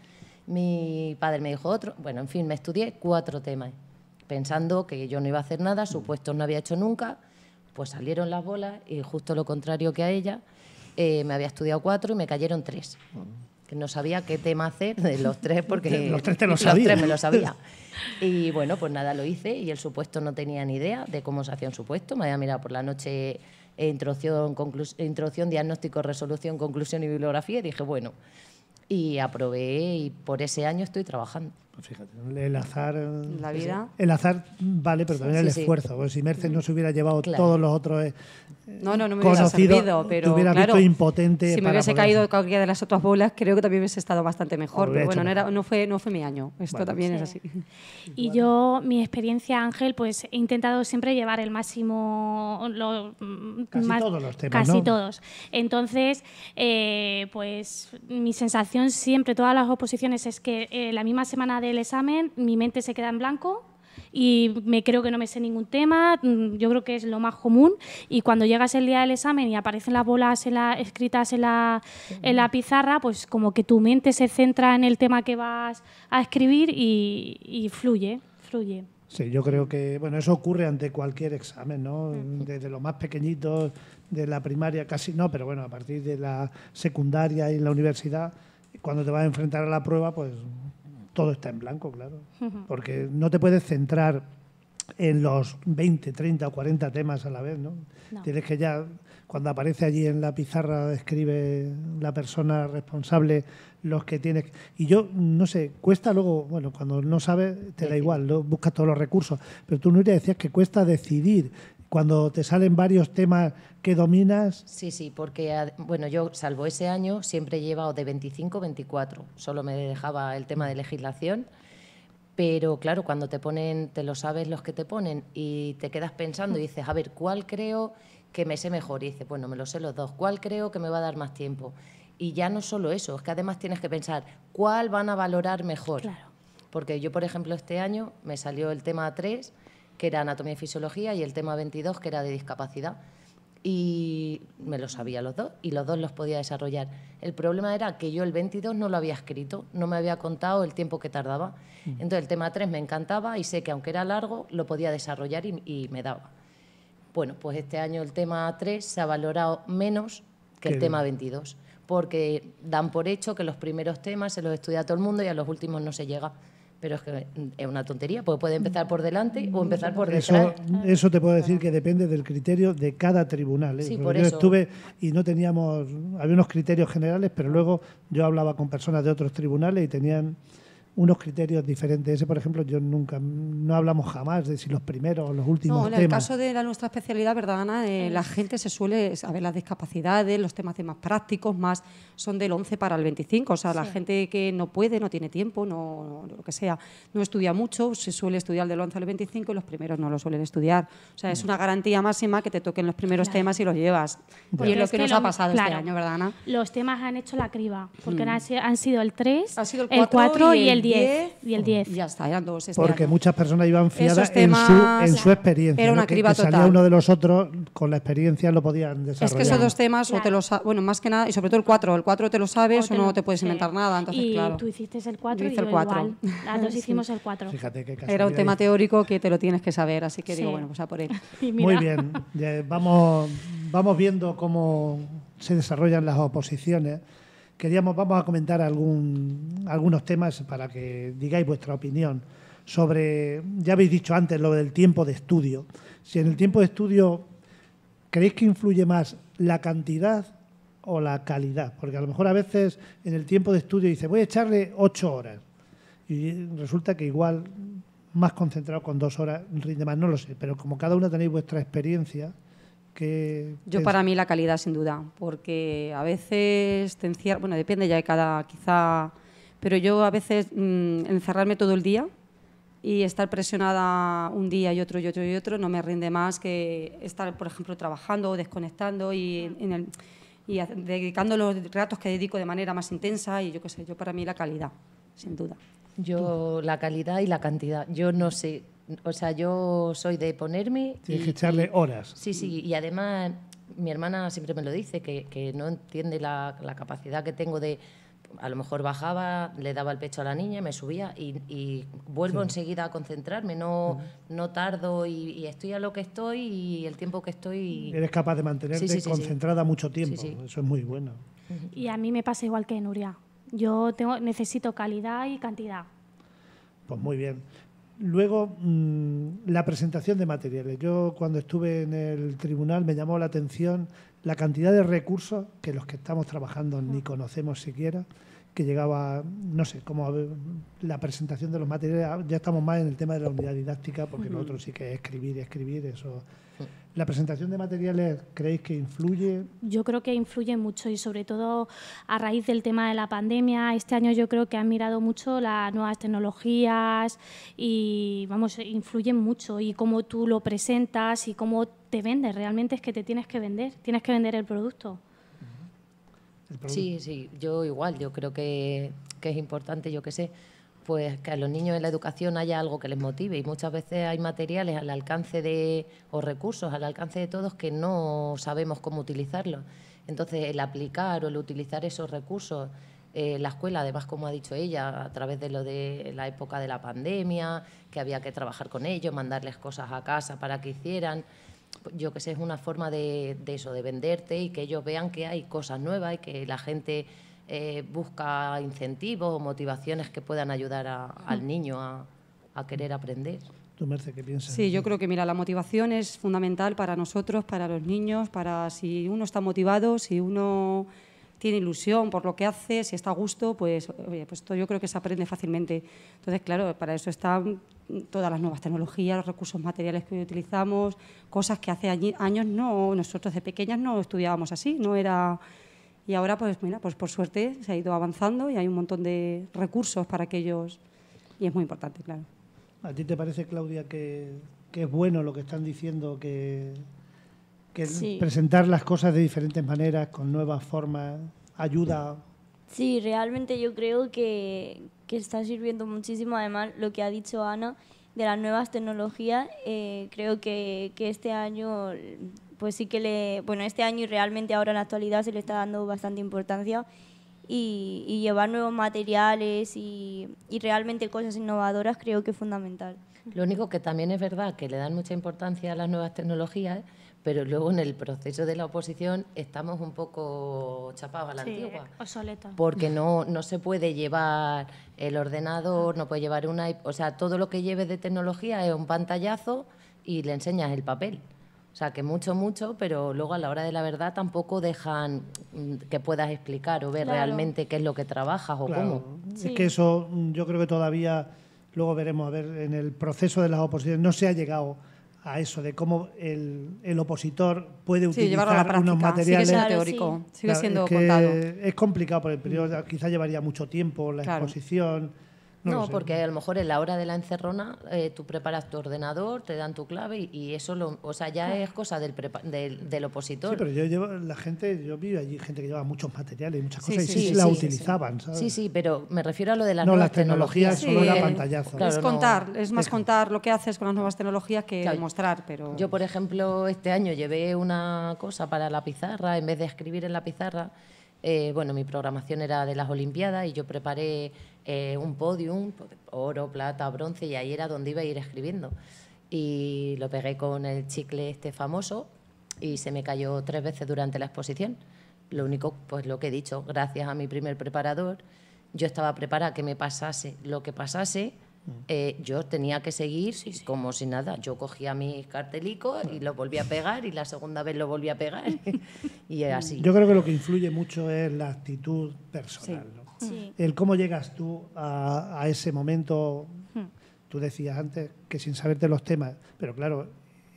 Mi padre me dijo otro, bueno, en fin, me estudié cuatro temas, pensando que yo no iba a hacer nada, mm. supuesto no había hecho nunca, pues salieron las bolas y justo lo contrario que a ella, eh, me había estudiado cuatro y me cayeron tres. Mm no sabía qué tema hacer de los tres porque los tres te lo los me lo sabía. Y bueno, pues nada, lo hice y el supuesto no tenía ni idea de cómo se hacía un supuesto. Me había mirado por la noche eh, introducción, introducción diagnóstico, resolución, conclusión y bibliografía y dije, bueno, y aprobé y por ese año estoy trabajando. Pues fíjate, el azar. La pues, vida. El azar vale, pero también el esfuerzo. si Mercedes no se hubiera llevado todos los otros eh, no, no, no me conocido, sentido, pero claro, Si me hubiese caído cualquiera de las otras bolas, creo que también hubiese estado bastante mejor. Pero bueno, no, era, no, fue, no fue mi año. Esto también es así. Y yo, mi experiencia, Ángel, pues he intentado siempre llevar el máximo. Mm, casi todos los temas. Casi todos. Entonces, eh, pues mi sensación siempre, todas las oposiciones, es que eh, la misma semana del examen, mi mente se queda en blanco y me creo que no me sé ningún tema, mm, yo creo que es lo más común y cuando llegas el día del examen y aparecen las bolas escritas en la, en la pizarra, pues como que tu mente se centra en el tema que vas a escribir y, fluye, fluye. Sí, yo creo que, bueno, eso ocurre ante cualquier examen, ¿no? Desde los más pequeñitos, de la primaria casi no, pero bueno, a partir de la secundaria y la universidad, cuando te vas a enfrentar a la prueba, pues todo está en blanco, claro. Porque no te puedes centrar en los 20, 30 o 40 temas a la vez, ¿no? Tienes que ya, cuando aparece allí en la pizarra, escribe la persona responsable los que tienes. Y yo, no sé, cuesta luego, bueno, cuando no sabes, te da igual, ¿no? buscas todos los recursos. Pero tú, no a decías que cuesta decidir cuando te salen varios temas que dominas. Sí, sí, porque bueno, yo salvo ese año siempre he llevado de 25 24, solo me dejaba el tema de legislación. Pero claro, cuando te ponen, te lo sabes los que te ponen y te quedas pensando y dices, a ver, ¿cuál creo que me sé mejor? Y dices, bueno, me lo sé los dos, ¿cuál creo que me va a dar más tiempo? Y ya no solo eso, es que además tienes que pensar, ¿cuál van a valorar mejor? Claro. Porque yo, por ejemplo, este año me salió el tema 3 que era anatomía y fisiología, y el tema 22, que era de discapacidad. Y me lo sabía los dos, y los dos los podía desarrollar. El problema era que yo el 22 no lo había escrito, no me había contado el tiempo que tardaba. Mm. Entonces el tema 3 me encantaba y sé que aunque era largo, lo podía desarrollar y, me daba. Bueno, pues este año el tema 3 se ha valorado menos que el tema 22, porque dan por hecho que los primeros temas se los estudia todo el mundo y a los últimos no se llega pero es que es una tontería, porque puede empezar por delante o empezar por detrás. Eso, te puedo decir que depende del criterio de cada tribunal. ¿eh? yo estuve y no teníamos, había unos criterios generales, pero luego yo hablaba con personas de otros tribunales y tenían unos criterios diferentes. Ese, por ejemplo, yo nunca, no hablamos jamás de si los primeros o los últimos. No, en el caso de la, nuestra especialidad, ¿verdad, Ana? Eh, la gente se suele ver las discapacidades, los temas más prácticos, más son del 11 para el 25. O sea, la gente que no puede, no tiene tiempo, no, lo que sea, no estudia mucho, se suele estudiar del 11 al 25 y los primeros no lo suelen estudiar. O sea, es mm. una garantía máxima que te toquen los primeros temas y los llevas. y es lo que, nos ha pasado este año, ¿verdad, Ana? Los temas han hecho la criba, porque mm. han, sido el 3, el 4, y el 10. Y el 10. Ya está, eran dos. Este Porque muchas personas iban fiadas en su, en su, experiencia. Era una criba que, salía uno de los otros, con la experiencia lo podían desarrollar. Es que esos dos temas, o te los, bueno, más que nada, y sobre todo el 4. El 4 te lo sabes o, no te puedes inventar nada. Entonces, y tú hiciste el 4 y el 4. igual. dos hicimos el 4. Fíjate qué Era un tema teórico que te lo tienes que saber, así que digo, bueno, pues a por él. Muy bien. Vamos, vamos viendo cómo se desarrollan las oposiciones queríamos, vamos a comentar algún, algunos temas para que digáis vuestra opinión sobre, ya habéis dicho antes lo del tiempo de estudio. Si en el tiempo de estudio creéis que influye más la cantidad o la calidad, porque a lo mejor a veces en el tiempo de estudio dice voy a echarle ocho horas y resulta que igual más concentrado con dos horas rinde más, no lo sé, pero como cada una tenéis vuestra experiencia, yo para mí la calidad sin duda, porque a veces te encierras, bueno, depende ya de cada quizá, pero yo a veces mm, encerrarme todo el día y estar presionada un día y otro y otro y otro no me rinde más que estar, por ejemplo, trabajando o desconectando y, dedicando los ratos que dedico de manera más intensa y yo qué sé, yo para mí la calidad, sin duda. Yo la calidad y la cantidad. Yo no sé o sea, yo soy de ponerme... Tienes que echarle horas. Sí, sí, y además mi hermana siempre me lo dice, que, que no entiende la, la, capacidad que tengo de... A lo mejor bajaba, le daba el pecho a la niña, me subía y, vuelvo enseguida a concentrarme, no, no tardo y, estoy a lo que estoy y el tiempo que estoy... Eres capaz de mantenerte concentrada mucho tiempo, eso es muy bueno. Y a mí me pasa igual que Nuria, yo tengo, necesito calidad y cantidad. Pues muy bien. Luego, mm, la presentación de materiales. Yo cuando estuve en el tribunal me llamó la atención la cantidad de recursos que los que estamos trabajando ni conocemos siquiera, que llegaba, no sé, como la presentación de los materiales. Ya estamos más en el tema de la unidad didáctica, porque nosotros otro sí que es escribir, escribir, eso ¿La presentación de materiales creéis que influye? Yo creo que influye mucho y sobre todo a raíz del tema de la pandemia. Este año yo creo que han mirado mucho las nuevas tecnologías y vamos, influyen mucho y cómo tú lo presentas y cómo te vendes. Realmente es que te tienes que vender, tienes que vender el producto. Sí, sí, yo igual, yo creo que, que es importante, yo qué sé pues que a los niños en la educación haya algo que les motive y muchas veces hay materiales al alcance de o recursos al alcance de todos que no sabemos cómo utilizarlos. Entonces, el aplicar o el utilizar esos recursos eh, la escuela, además, como ha dicho ella, a través de lo de la época de la pandemia, que había que trabajar con ellos, mandarles cosas a casa para que hicieran. Yo que sé, es una forma de, de eso, de venderte y que ellos vean que hay cosas nuevas y que la gente eh, busca incentivos o motivaciones que puedan ayudar al mm. niño a, querer aprender. ¿Tú, Merce, qué piensas? Sí, yo creo que, mira, la motivación es fundamental para nosotros, para los niños, para si uno está motivado, si uno tiene ilusión por lo que hace, si está a gusto, pues, pues yo creo que se aprende fácilmente. Entonces, claro, para eso están todas las nuevas tecnologías, los recursos materiales que utilizamos, cosas que hace años no, nosotros de pequeñas no estudiábamos así, no era y ahora, pues mira, pues por suerte se ha ido avanzando y hay un montón de recursos para aquellos. Y es muy importante, claro. ¿A ti te parece, Claudia, que, es bueno lo que están diciendo, que, presentar las cosas de diferentes maneras, con nuevas formas, ayuda? Sí, realmente yo creo que, está sirviendo muchísimo, además, lo que ha dicho Ana de las nuevas tecnologías. Eh, creo que, que este año pues sí que le, bueno, este año y realmente ahora en la actualidad se le está dando bastante importancia y, llevar nuevos materiales y, realmente cosas innovadoras creo que es fundamental. Lo único que también es verdad que le dan mucha importancia a las nuevas tecnologías, pero luego en el proceso de la oposición estamos un poco chapados a la antigua. Porque no, no se puede llevar el ordenador, no puede llevar una. O sea, todo lo que lleves de tecnología es un pantallazo y le enseñas el papel. O sea, que mucho, mucho, pero luego a la hora de la verdad tampoco dejan mm, que puedas explicar o ver realmente qué es lo que trabajas o cómo. Sí. Es que eso mm, yo creo que todavía, luego veremos, a ver, en el proceso de las oposiciones no se ha llegado a eso de cómo el, el opositor puede utilizar unos materiales. Sigue teórico, sigue siendo es Es complicado por el periodo, mm. quizá llevaría mucho tiempo la exposición no, porque a lo mejor en la hora de la encerrona eh, tú preparas tu ordenador, te dan tu clave y, eso o sea, ya es cosa del, del, opositor. Sí, pero yo llevo, la gente, yo vi allí gente que llevaba muchos materiales y muchas cosas y sí, la utilizaban, Sí, sí, pero me refiero a lo de las no, nuevas las tecnologías. solo era pantallazo. es contar, es más contar lo que haces con las nuevas tecnologías que demostrar. mostrar, pero... Yo, por ejemplo, este año llevé una cosa para la pizarra, en vez de escribir en la pizarra, eh, bueno, mi programación era de las Olimpiadas y yo preparé eh, un podium, oro, plata, bronce, y ahí era donde iba a ir escribiendo. Y lo pegué con el chicle este famoso y se me cayó tres veces durante la exposición. Lo único, pues lo que he dicho, gracias a mi primer preparador, yo estaba preparada que me pasase lo que pasase, Mm. Eh, yo tenía que seguir como si nada. Yo cogía mi cartelico y lo volví a pegar y la segunda vez lo volví a pegar y así. Yo creo que lo que influye mucho es la actitud personal, el cómo llegas tú a, a ese momento. Hmm. Tú decías antes que sin saberte los temas, pero claro,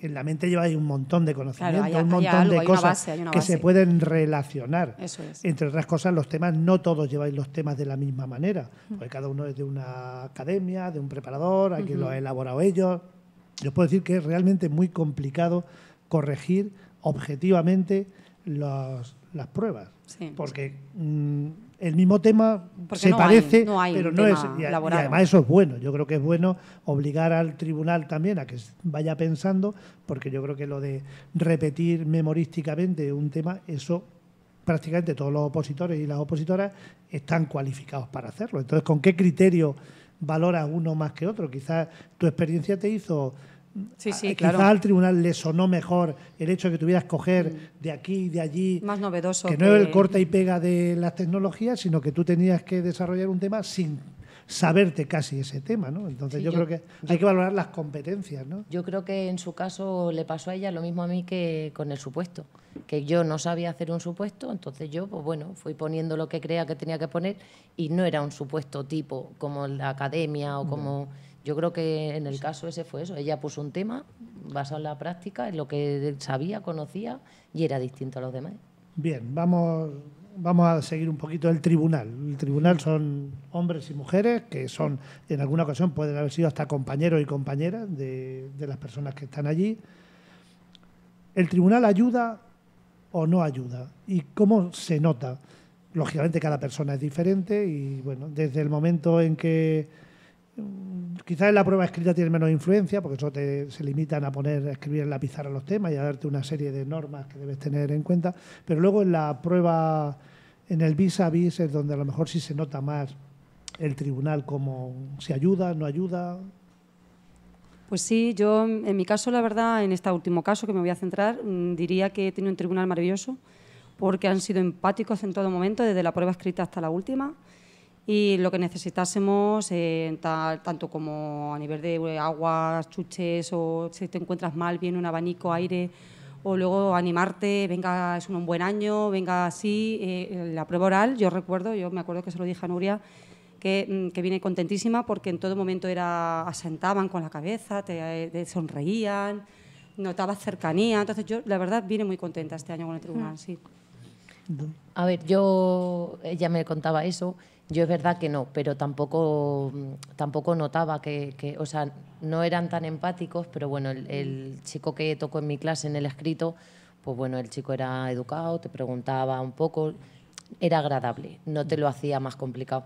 en la mente lleváis un montón de conocimientos, un montón de cosas que se pueden relacionar. Entre otras cosas, los temas, no todos lleváis los temas de la misma manera, porque cada uno es de una academia, de un preparador, aquí lo ha elaborado ellos. Yo puedo decir que es realmente muy complicado corregir objetivamente las pruebas, porque... Mm, el mismo tema se parece, pero no es. y, además eso es bueno. Yo creo que es bueno obligar al tribunal también a que vaya pensando, porque yo creo que lo de repetir memorísticamente un tema, eso prácticamente todos los opositores y las opositoras están cualificados para hacerlo. Entonces, ¿con qué criterio valora uno más que otro? Quizás tu experiencia te hizo sí, ah, al tribunal le sonó mejor el hecho de que tuvieras que coger mm. de aquí y de allí. Más novedoso. Que no era el corta y pega de las tecnologías, sino que tú tenías que desarrollar un tema sin saberte casi ese tema, ¿no? Entonces yo, creo que hay que valorar las competencias, ¿no? Yo creo que en su caso le pasó a ella lo mismo a mí que con el supuesto, que yo no sabía hacer un supuesto, entonces yo, pues bueno, fui poniendo lo que creía que tenía que poner y no era un supuesto tipo como la academia o como... Yo creo que en el caso ese fue eso. Ella puso un tema basado en la práctica, en lo que sabía, conocía y era distinto a los demás. Bien, vamos, vamos a seguir un poquito el tribunal. El tribunal son hombres y mujeres que son, en alguna ocasión, pueden haber sido hasta compañeros y compañeras de, de las personas que están allí. ¿El tribunal ayuda o no ayuda? ¿Y cómo se nota? Lógicamente cada persona es diferente y, bueno, desde el momento en que Mm, quizás en la prueba escrita tiene menos influencia, porque eso te, se limitan a poner a escribir en la pizarra los temas y a darte una serie de normas que debes tener en cuenta. Pero luego en la prueba, en el vis a vis, es donde a lo mejor sí se nota más el tribunal, como si ayuda, no ayuda. Pues sí, yo en mi caso, la verdad, en este último caso que me voy a centrar, mm, diría que he tenido un tribunal maravilloso porque han sido empáticos en todo momento, desde la prueba escrita hasta la última y lo que necesitásemos, eh, tanto como a nivel de eh, agua, chuches o si te encuentras mal, bien un abanico, aire, o luego animarte, venga, es un buen año, venga así. Eh, la prueba oral, yo recuerdo, yo me acuerdo que se lo dije a Nuria, que, mm, viene contentísima porque en todo momento era, asentaban con la cabeza, te, sonreían, notabas cercanía. Entonces yo, la verdad, vine muy contenta este año con el tribunal, sí. A ver, yo ella me contaba eso. Yo es verdad que no, pero tampoco, tampoco notaba que, o sea, no eran tan empáticos, pero bueno, el, chico que tocó en mi clase en el escrito, pues bueno, el chico era educado, te preguntaba un poco, era agradable, no te lo hacía más complicado.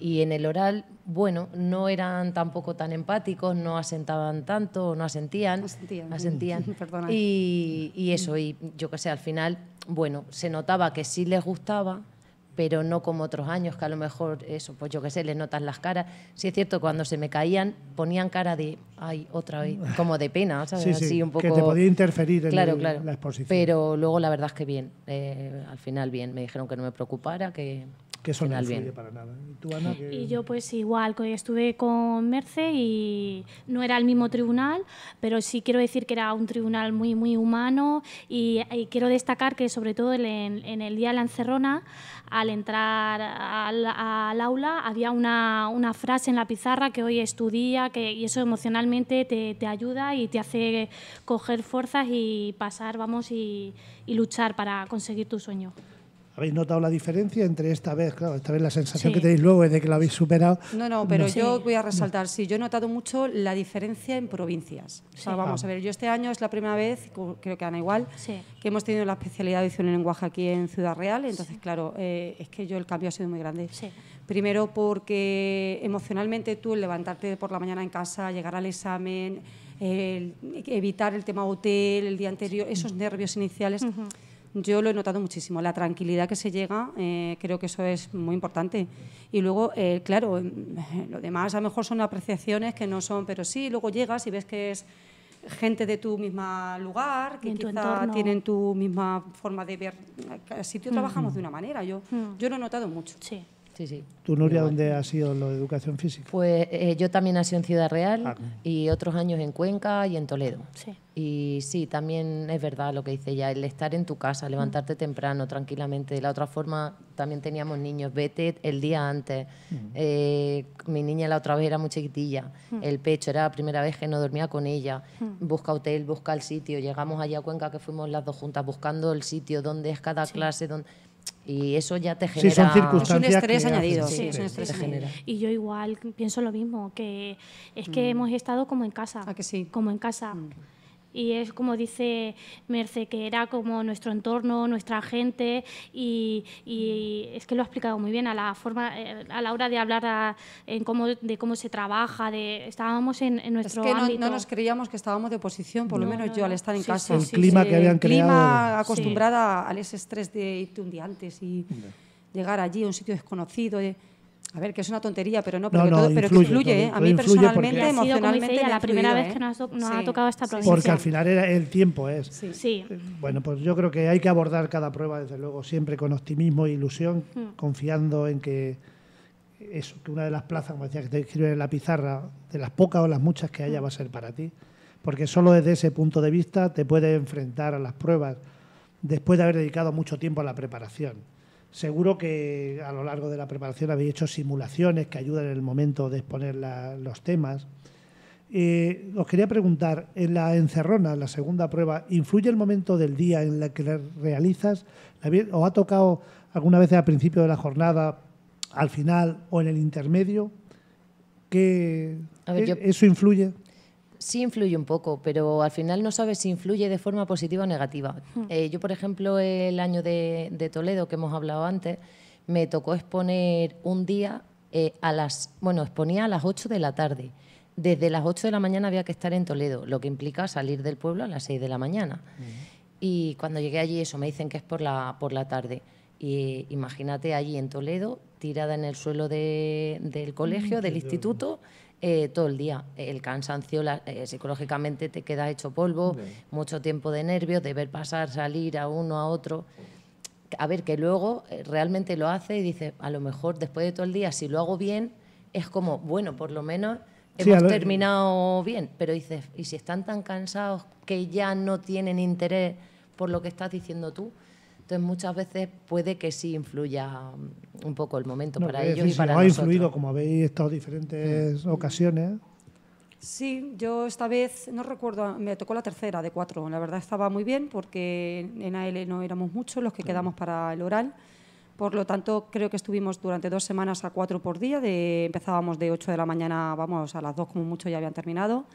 Y en el oral, bueno, no eran tampoco tan empáticos, no asentaban tanto, no asentían. Asentían. asentían. Y, y eso, y yo qué sé, al final, bueno, se notaba que sí les gustaba, pero no como otros años, que a lo mejor, eso, pues yo qué sé, les notan las caras. Sí es cierto, cuando se me caían, ponían cara de, ay, otra vez, como de pena, ¿sabes? Sí, que te podía interferir en claro, claro. la exposición. Pero luego la verdad es que bien, eh, al final bien, me dijeron que no me preocupara, que, que son ¿eh? ¿Y, yo pues igual, estuve con Merce y no era el mismo tribunal, pero sí quiero decir que era un tribunal muy, muy humano y, quiero destacar que sobre todo en, el día de la encerrona, al entrar al, aula había una, frase en la pizarra que hoy estudia que, y eso emocionalmente te, ayuda y te hace coger fuerzas y pasar, vamos, y luchar para conseguir tu sueño. ¿Habéis notado la diferencia entre esta vez? Claro, esta vez la sensación que tenéis luego es de que la habéis superado. No, no, pero yo voy a resaltar, sí, yo he notado mucho la diferencia en provincias. vamos ah. a ver, yo este año es la primera vez, creo que Ana igual, que hemos tenido la especialidad de edición en lenguaje aquí en Ciudad Real. Entonces, claro, eh, es que yo el cambio ha sido muy grande. Primero porque emocionalmente tú el levantarte por la mañana en casa, llegar al examen, evitar el tema hotel el día anterior, esos nervios iniciales yo lo he notado muchísimo. La tranquilidad que se llega, eh, creo que eso es muy importante. Y luego, eh, claro, em, lo demás a lo mejor son apreciaciones que no son, pero sí, luego llegas y ves que es gente de tu misma lugar, que quizá tienen tu misma forma de ver. Eh, si sitio trabajamos de una manera. Yo, mm. yo lo he notado mucho. Sí. Sí, sí. ¿Tú, Nuria, dónde ha sido lo de educación física? Pues yo también sido en Ciudad Real ah, y otros años en Cuenca y en Toledo. Sí. Y sí, también es verdad lo que dice ella, el estar en tu casa, levantarte temprano, tranquilamente. De la otra forma, también teníamos niños, vete el día antes. Eh, mi niña la otra vez era muy chiquitilla, el pecho, era la primera vez que no dormía con ella. Busca hotel, busca el sitio. Llegamos allá a Cuenca, que fuimos las dos juntas, buscando el sitio, dónde es cada clase, dónde... Y eso ya te genera... Sí, son circunstancias es un estrés añadido. Sí, es un estrés Y yo igual pienso lo mismo, que es que mm. hemos estado como en casa. Ah, que sí? Como en casa. Mm. Y es como dice Merce, que era como nuestro entorno, nuestra gente, y, y es que lo ha explicado muy bien a la forma, eh, a la hora de hablar en de cómo se trabaja, de estábamos en, en nuestro es que No, nos creíamos que estábamos de oposición, por lo menos yo al estar en casa. Sí, el clima que habían clima creado. acostumbrada al ese estrés de irte un día antes y llegar allí a un sitio desconocido. Eh. A ver, que es una tontería, pero no, porque todo, ¿eh? A mí personalmente, emocionalmente. Como la primera vez que nos, ha, ¿eh? tocado esta provincia. Porque al final era el tiempo es. ¿eh? Sí. Bueno, pues yo creo que hay que abordar cada prueba, desde luego, siempre con optimismo e ilusión, mm. confiando en que eso, que una de las plazas, como decía, que te escribe en la pizarra, de las pocas o las muchas que haya, mm. va a ser para ti. Porque solo desde ese punto de vista te puedes enfrentar a las pruebas después de haber dedicado mucho tiempo a la preparación Seguro que a lo largo de la preparación habéis hecho simulaciones que ayudan en el momento de exponer los temas. Eh, os quería preguntar, en la encerrona, la segunda prueba, ¿influye el momento del día en la que la realizas? ¿Os ha tocado alguna vez al principio de la jornada, al final o en el intermedio? ¿Qué, ¿Eso influye? Sí influye un poco, pero al final no sabes si influye de forma positiva o negativa. Hmm. Eh, yo, por ejemplo, el año de, Toledo, que hemos hablado antes, me tocó exponer un día eh, a las, bueno, exponía a las 8 de la tarde. Desde las 8 de la mañana había que estar en Toledo, lo que implica salir del pueblo a las 6 de la mañana. Y cuando llegué allí, eso, me dicen que es por la, por la tarde. Y eh, imagínate allí en Toledo, tirada en el suelo del colegio, del instituto, eh, todo el día. El cansancio eh, psicológicamente te queda hecho polvo, mucho tiempo de nervios, de ver pasar, salir a uno, a otro. A ver, que luego eh, realmente lo hace y dice, a lo mejor después de todo el día, si lo hago bien, es como, bueno, por lo menos hemos terminado bien. Pero dices, ¿y si están tan cansados que ya no tienen interés por lo que estás diciendo tú? Entonces muchas veces puede que sí influya mm, un poco el momento para ellos y para nosotros. ha influido como habéis estado diferentes mm. ocasiones. Sí, yo esta vez, no recuerdo, me tocó la tercera de cuatro. La verdad estaba muy bien porque en AL no éramos muchos los que quedamos para el oral. Por lo tanto, creo que estuvimos durante dos semanas a cuatro por día. De, empezábamos de 8 de la mañana, vamos, a las dos como mucho ya habían terminado.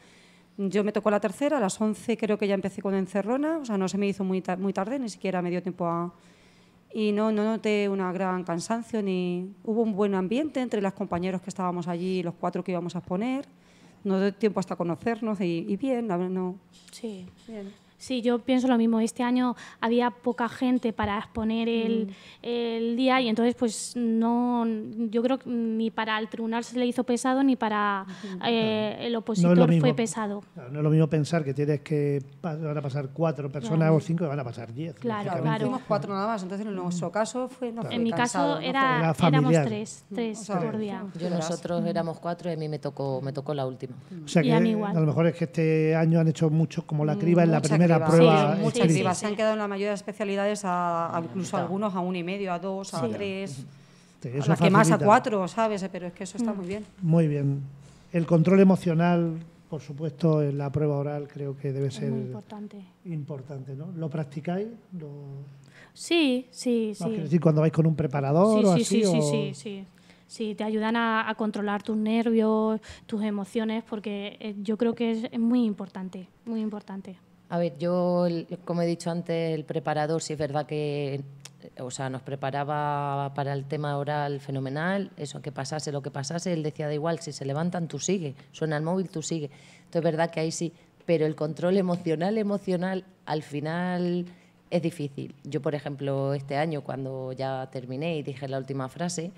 Yo me tocó la tercera, a las 11 creo que ya empecé con encerrona, o sea, no se me hizo muy, muy tarde, ni siquiera me dio tiempo a... Y no, no noté una gran cansancio, ni hubo un buen ambiente entre los compañeros que estábamos allí, los cuatro que íbamos a exponer. No dio tiempo hasta conocernos y, y bien, no. Sí. Bien. Sí, yo pienso lo mismo. Este año había poca gente para exponer mm. el, día y entonces pues no, yo creo que ni para el tribunal se le hizo pesado ni para eh, el opositor fue pesado. No es lo mismo pensar que tienes que van a pasar cuatro personas o cinco, van a pasar diez. Claro, claro. Fuimos cuatro nada más, entonces en nuestro mm. caso fue... en mi caso era, éramos tres, mm. tres por día. nosotros éramos cuatro y a mí me tocó, me tocó la última. O sea que a, lo mejor es que este año han hecho mucho como la criba en la primera se han quedado en la mayoría de especialidades, a, ah, incluso algunos a uno y medio, a dos, a tres, a que más a cuatro, ¿sabes? Pero es que eso está mm. muy bien. Muy bien. El control emocional, por supuesto, en la prueba oral creo que debe ser importante. importante, ¿no? ¿Lo practicáis? Sí, sí, sí. cuando vais con un preparador sí, así. Sí, sí, sí, te ayudan a, controlar tus nervios, tus emociones, porque eh, yo creo que es muy importante, muy importante. A ver, yo, como he dicho antes, el preparador sí es verdad que o sea, nos preparaba para el tema oral fenomenal, eso, que pasase lo que pasase, él decía, de igual, si se levantan, tú sigue, suena el móvil, tú sigue. Entonces, es verdad que ahí sí, pero el control emocional, emocional, al final es difícil. Yo, por ejemplo, este año, cuando ya terminé y dije la última frase,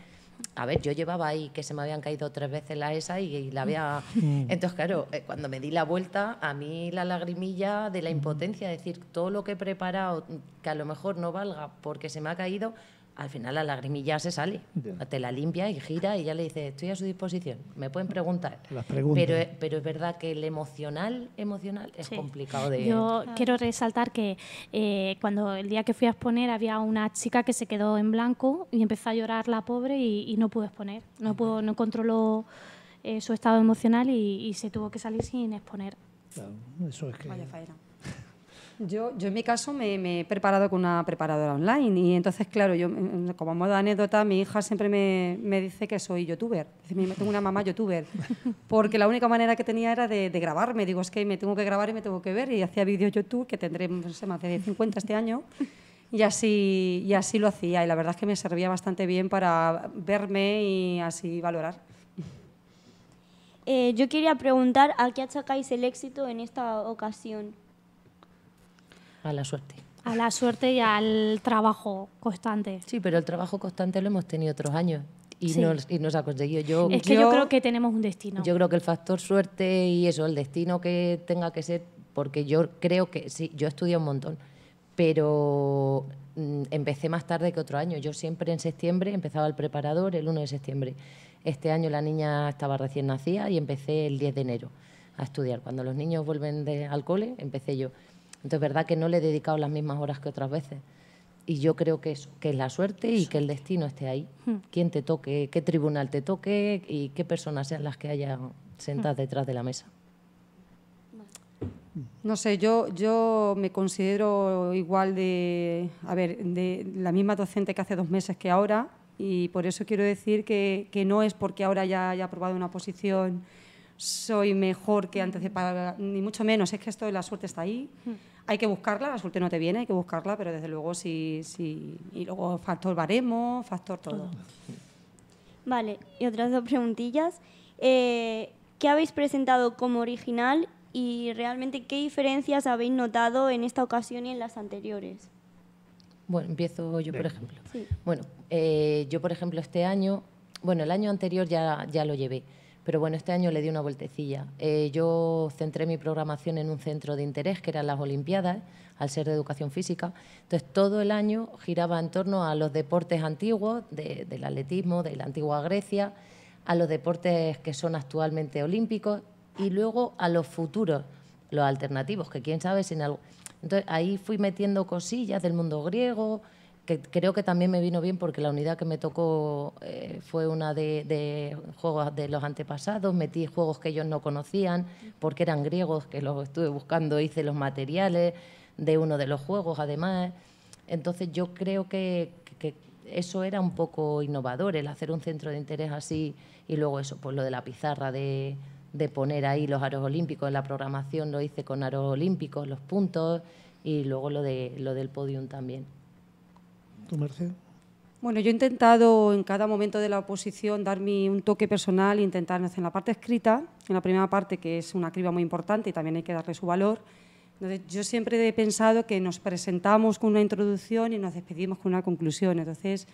a ver, yo llevaba ahí que se me habían caído tres veces la esa y, la había... Mm. Entonces, claro, eh, cuando me di la vuelta, a mí la lagrimilla de la mm. impotencia, decir, todo lo que he preparado, que a lo mejor no valga porque se me ha caído, al final la lagrimilla se sale. Te la limpia y gira y ya le dice, estoy a su disposición, me pueden preguntar. Pero, es verdad que el emocional, emocional es complicado de... Yo quiero resaltar que eh, cuando el día que fui a exponer había una chica que se quedó en blanco y empezó a llorar la pobre y, no pudo exponer, no, pudo, no controló eh, su estado emocional y, se tuvo que salir sin exponer. eso es que... Yo, yo en mi caso me, he preparado con una preparadora online y entonces, claro, yo mm, mm, como modo anécdota, mi hija siempre me, me dice que soy youtuber. Dice, tengo una mamá youtuber. Porque la única manera que tenía era de, grabarme. Digo, es que me tengo que grabar y me tengo que ver. Y hacía vídeos YouTube que tendré no sé, más de 50 este año. Y así, y así lo hacía. Y la verdad es que me servía bastante bien para verme y así valorar. Eh, yo quería preguntar a qué achacáis el éxito en esta ocasión. A la suerte. A la suerte y al trabajo constante. Sí, pero el trabajo constante lo hemos tenido otros años y, nos, ha conseguido. Yo, es que yo, creo que tenemos un destino. Yo creo que el factor suerte y eso, el destino que tenga que ser, porque yo creo que, sí, yo estudié un montón, pero mm, empecé más tarde que otro año. Yo siempre en septiembre empezaba el preparador el 1 de septiembre. Este año la niña estaba recién nacida y empecé el 10 de enero a estudiar. Cuando los niños vuelven de, al cole, empecé yo. Entonces, verdad que no le he dedicado las mismas horas que otras veces. Y yo creo que es que es la suerte y que el destino esté ahí. Hmm. Quién te toque, qué tribunal te toque y qué personas sean las que haya sentadas hmm. detrás de la mesa. No sé, yo, yo me considero igual de, a ver, de la misma docente que hace dos meses que ahora y por eso quiero decir que, que no es porque ahora ya haya aprobado una posición soy mejor que antes de ni mucho menos, es que esto de la suerte está ahí. Hmm hay que buscarla, la suerte no te viene, hay que buscarla, pero desde luego sí, sí. Y luego factor baremo, factor todo. Vale, y otras dos preguntillas. Eh, ¿Qué habéis presentado como original y realmente qué diferencias habéis notado en esta ocasión y en las anteriores? Bueno, empiezo yo, por ejemplo. Bueno, eh, yo, por ejemplo, este año, bueno, el año anterior ya, ya lo llevé pero bueno, este año le di una vueltecilla. Eh, yo centré mi programación en un centro de interés, que eran las Olimpiadas, al ser de educación física. Entonces, todo el año giraba en torno a los deportes antiguos, del atletismo, de la antigua Grecia, a los deportes que son actualmente olímpicos y luego a los futuros, los alternativos, que quién sabe si en algo... Entonces, ahí fui metiendo cosillas del mundo griego, que creo que también me vino bien porque la unidad que me tocó eh, fue una de, juegos de los antepasados, metí juegos que ellos no conocían porque eran griegos, que los estuve buscando, hice los materiales de uno de los juegos además. Entonces yo creo que, eso era un poco innovador, el hacer un centro de interés así y luego eso, pues lo de la pizarra de, poner ahí los aros olímpicos, la programación lo hice con aros olímpicos, los puntos y luego lo, de, lo del podium también. Bueno, yo he intentado en cada momento de la oposición darme un toque personal e intentar en la parte escrita, en la primera parte que es una criba muy importante y también hay que darle su valor. Entonces, yo siempre he pensado que nos presentamos con una introducción y nos despedimos con una conclusión. Entonces,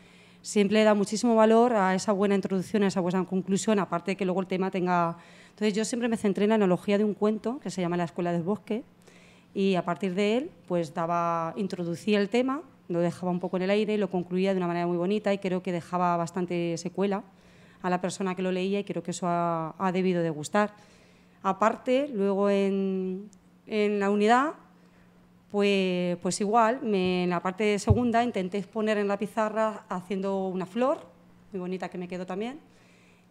siempre da muchísimo valor a esa buena introducción, a esa buena conclusión, aparte de que luego el tema tenga... Entonces, yo siempre me centré en la analogía de un cuento que se llama La Escuela del Bosque y a partir de él, pues daba, introducía el tema lo dejaba un poco en el aire, y lo concluía de una manera muy bonita y creo que dejaba bastante secuela a la persona que lo leía y creo que eso ha, debido de gustar. Aparte, luego en, la unidad, pues, pues igual, en la parte segunda intenté poner en la pizarra haciendo una flor, muy bonita que me quedó también,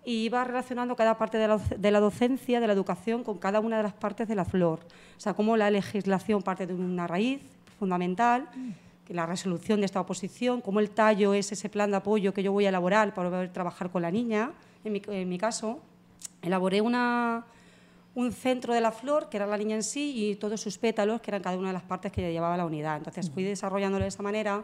y iba relacionando cada parte de la, docencia, de la educación, con cada una de las partes de la flor. O sea, cómo la legislación parte de una raíz fundamental. Mm la resolución de esta oposición, cómo el tallo es ese plan de apoyo que yo voy a elaborar para poder trabajar con la niña, en mi, caso, elaboré un centro de la flor, que era la niña en sí, y todos sus pétalos, que eran cada una de las partes que llevaba la unidad. Entonces fui desarrollándolo de esa manera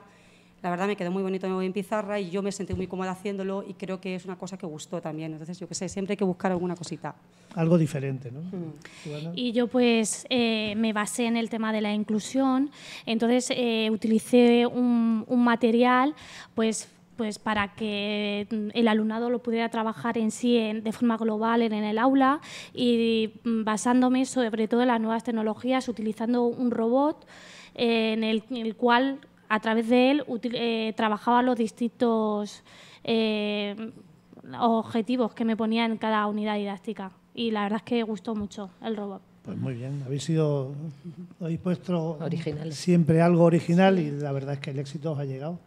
la verdad me quedó muy bonito en pizarra y yo me sentí muy cómoda haciéndolo y creo que es una cosa que gustó también. Entonces, yo que sé, siempre hay que buscar alguna cosita. Algo diferente, ¿no? Mm. Y yo pues eh, me basé en el tema de la inclusión, entonces eh, utilicé un, material pues pues para que el alumnado lo pudiera trabajar en sí de forma global en, el aula y mm, basándome sobre todo en las nuevas tecnologías, utilizando un robot eh, en, el, en el cual a través de él eh, trabajaba los distintos eh, objetivos que me ponía en cada unidad didáctica. Y la verdad es que gustó mucho el robot. Pues muy bien, habéis sido, habéis puesto siempre algo original y la verdad es que el éxito os ha llegado.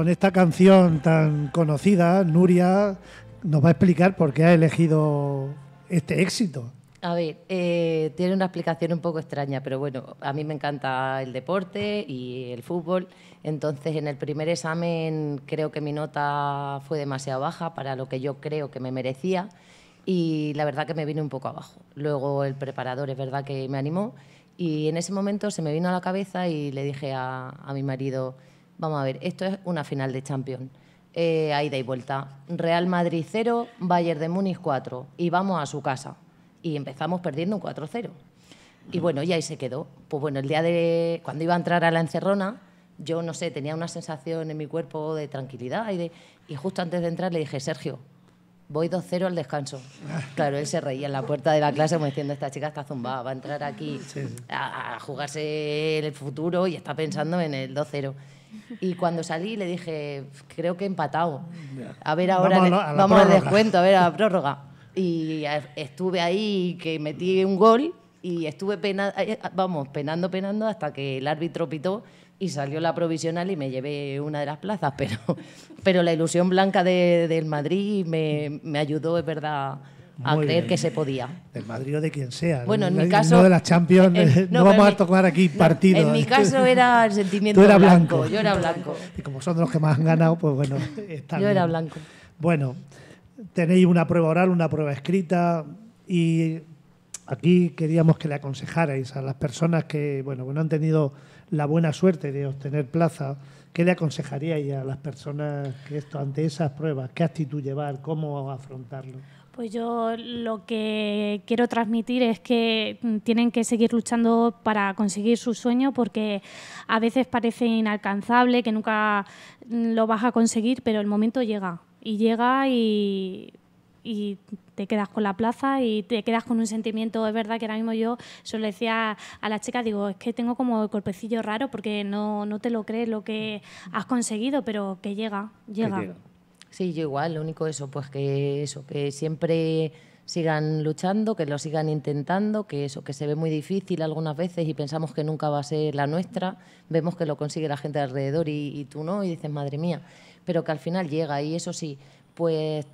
con esta canción tan conocida, Nuria nos va a explicar por qué ha elegido este éxito. A ver, eh, tiene una explicación un poco extraña, pero bueno, a mí me encanta el deporte y el fútbol. Entonces, en el primer examen creo que mi nota fue demasiado baja para lo que yo creo que me merecía y la verdad que me vine un poco abajo. Luego el preparador es verdad que me animó y en ese momento se me vino a la cabeza y le dije a mi marido, Vamos a ver, esto es una final de Champions. Eh, ahí de y vuelta. Real Madrid 0, Bayern de Múnich 4. Y vamos a su casa. Y empezamos perdiendo un 4-0. Y bueno, y ahí se quedó. Pues bueno, el día de. Cuando iba a entrar a la encerrona, yo no sé, tenía una sensación en mi cuerpo de tranquilidad. Y, de, y justo antes de entrar le dije, Sergio, voy 2-0 al descanso. Claro, él se reía en la puerta de la clase como diciendo, esta chica está zumbada, va a entrar aquí a, a jugarse el futuro y está pensando en el 2-0. Y cuando salí le dije, creo que empatado. A ver ahora, vamos, a al descuento, a ver a prórroga. Y estuve ahí, que metí un gol y estuve pena, eh, eh, vamos, penando, penando hasta que el árbitro pitó y salió la provisional y me llevé una de las plazas. Pero, pero la ilusión blanca de, del Madrid me, me ayudó, es verdad a creer que se podía. Del Madrid o de quien sea. Bueno, en mi caso. No de las Champions, no, vamos a tocar aquí partidos. en mi caso era el sentimiento Tú blanco, Yo era blanco. Y como son los que más han ganado, pues bueno. Está yo era blanco. Bueno, tenéis una prueba oral, una prueba escrita y. Aquí queríamos que le aconsejarais a las personas que bueno, no han tenido la buena suerte de obtener plaza, ¿qué le aconsejaríais a las personas que esto, ante esas pruebas? ¿Qué actitud llevar? ¿Cómo afrontarlo? Pues yo lo que quiero transmitir es que mm, tienen que seguir luchando para conseguir su sueño porque a veces parece inalcanzable, que nunca mm, lo vas a conseguir, pero el momento llega y llega y, te quedas con la plaza y te quedas con un sentimiento, es verdad que ahora mismo yo solo le decía a la chica, digo, es que tengo como el cuerpecillo raro porque no, no te lo crees lo que has conseguido, pero que llega, llega. Sí, yo igual, lo único eso, pues que eso, que siempre sigan luchando, que lo sigan intentando, que eso, que se ve muy difícil algunas veces y pensamos que nunca va a ser la nuestra, vemos que lo consigue la gente alrededor y, tú no, y dices, madre mía, pero que al final llega y eso sí, pues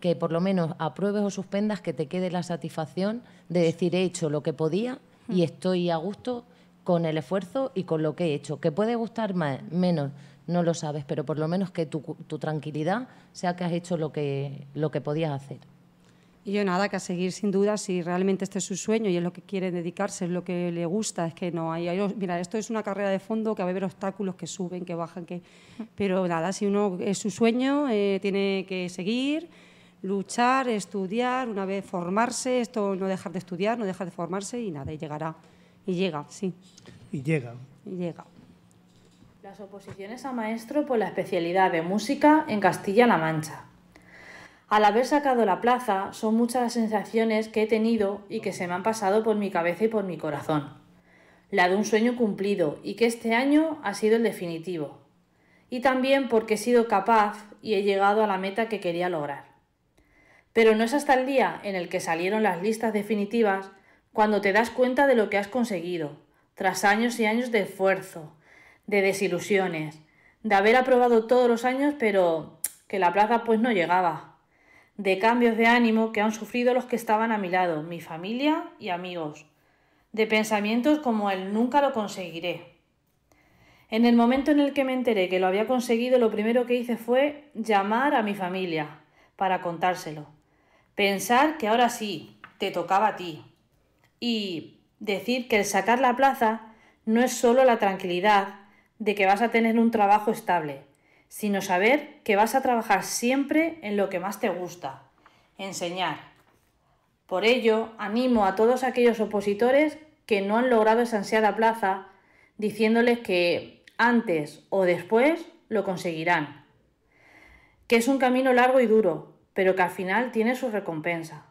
que por lo menos apruebes o suspendas, que te quede la satisfacción de decir he hecho lo que podía y mm. estoy a gusto con el esfuerzo y con lo que he hecho. Que puede gustar menos, no lo sabes, pero por lo menos que tu, tranquilidad sea que has hecho lo que, lo que podías hacer. Y yo nada, que a seguir sin duda, si realmente este es su sueño y es lo que quiere dedicarse, es lo que le gusta, es que no hay, mira, esto es una carrera de fondo que va a haber obstáculos que suben, que bajan, que pero nada, si uno es su sueño, eh, tiene que seguir, luchar, estudiar, una vez formarse, esto no dejar de estudiar, no dejar de formarse y nada, y llegará. Y llega, sí. Y llega. Y llega. Las oposiciones a maestro por la especialidad de música en Castilla-La Mancha. Al haber sacado la plaza, son muchas las sensaciones que he tenido y que se me han pasado por mi cabeza y por mi corazón. La de un sueño cumplido y que este año ha sido el definitivo. Y también porque he sido capaz y he llegado a la meta que quería lograr. Pero no es hasta el día en el que salieron las listas definitivas cuando te das cuenta de lo que has conseguido, tras años y años de esfuerzo, de desilusiones, de haber aprobado todos los años pero que la plaza pues no llegaba, de cambios de ánimo que han sufrido los que estaban a mi lado, mi familia y amigos, de pensamientos como el nunca lo conseguiré. En el momento en el que me enteré que lo había conseguido, lo primero que hice fue llamar a mi familia para contárselo. Pensar que ahora sí, te tocaba a ti. Y decir que el sacar la plaza no es solo la tranquilidad de que vas a tener un trabajo estable, sino saber que vas a trabajar siempre en lo que más te gusta, enseñar. Por ello, animo a todos aquellos opositores que no han logrado esa ansiada plaza, diciéndoles que antes o después lo conseguirán. Que es un camino largo y duro, pero que al final tiene su recompensa.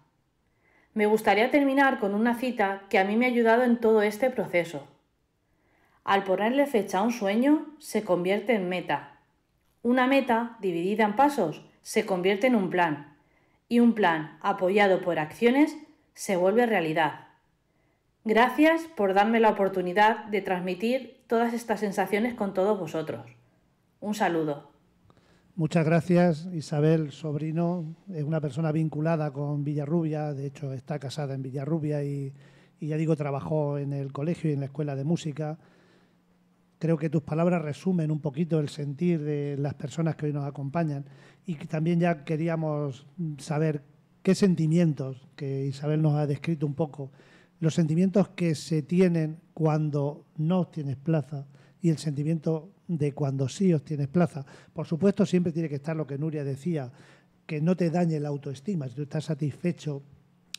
Me gustaría terminar con una cita que a mí me ha ayudado en todo este proceso al ponerle fecha a un sueño, se convierte en meta. Una meta, dividida en pasos, se convierte en un plan. Y un plan, apoyado por acciones, se vuelve realidad. Gracias por darme la oportunidad de transmitir todas estas sensaciones con todos vosotros. Un saludo. Muchas gracias, Isabel Sobrino. Es una persona vinculada con Villarrubia, de hecho está casada en Villarrubia y, y ya digo, trabajó en el colegio y en la escuela de música Creo que tus palabras resumen un poquito el sentir de las personas que hoy nos acompañan y también ya queríamos saber qué sentimientos, que Isabel nos ha descrito un poco, los sentimientos que se tienen cuando no obtienes plaza y el sentimiento de cuando sí obtienes plaza. Por supuesto, siempre tiene que estar lo que Nuria decía, que no te dañe la autoestima. Si tú estás satisfecho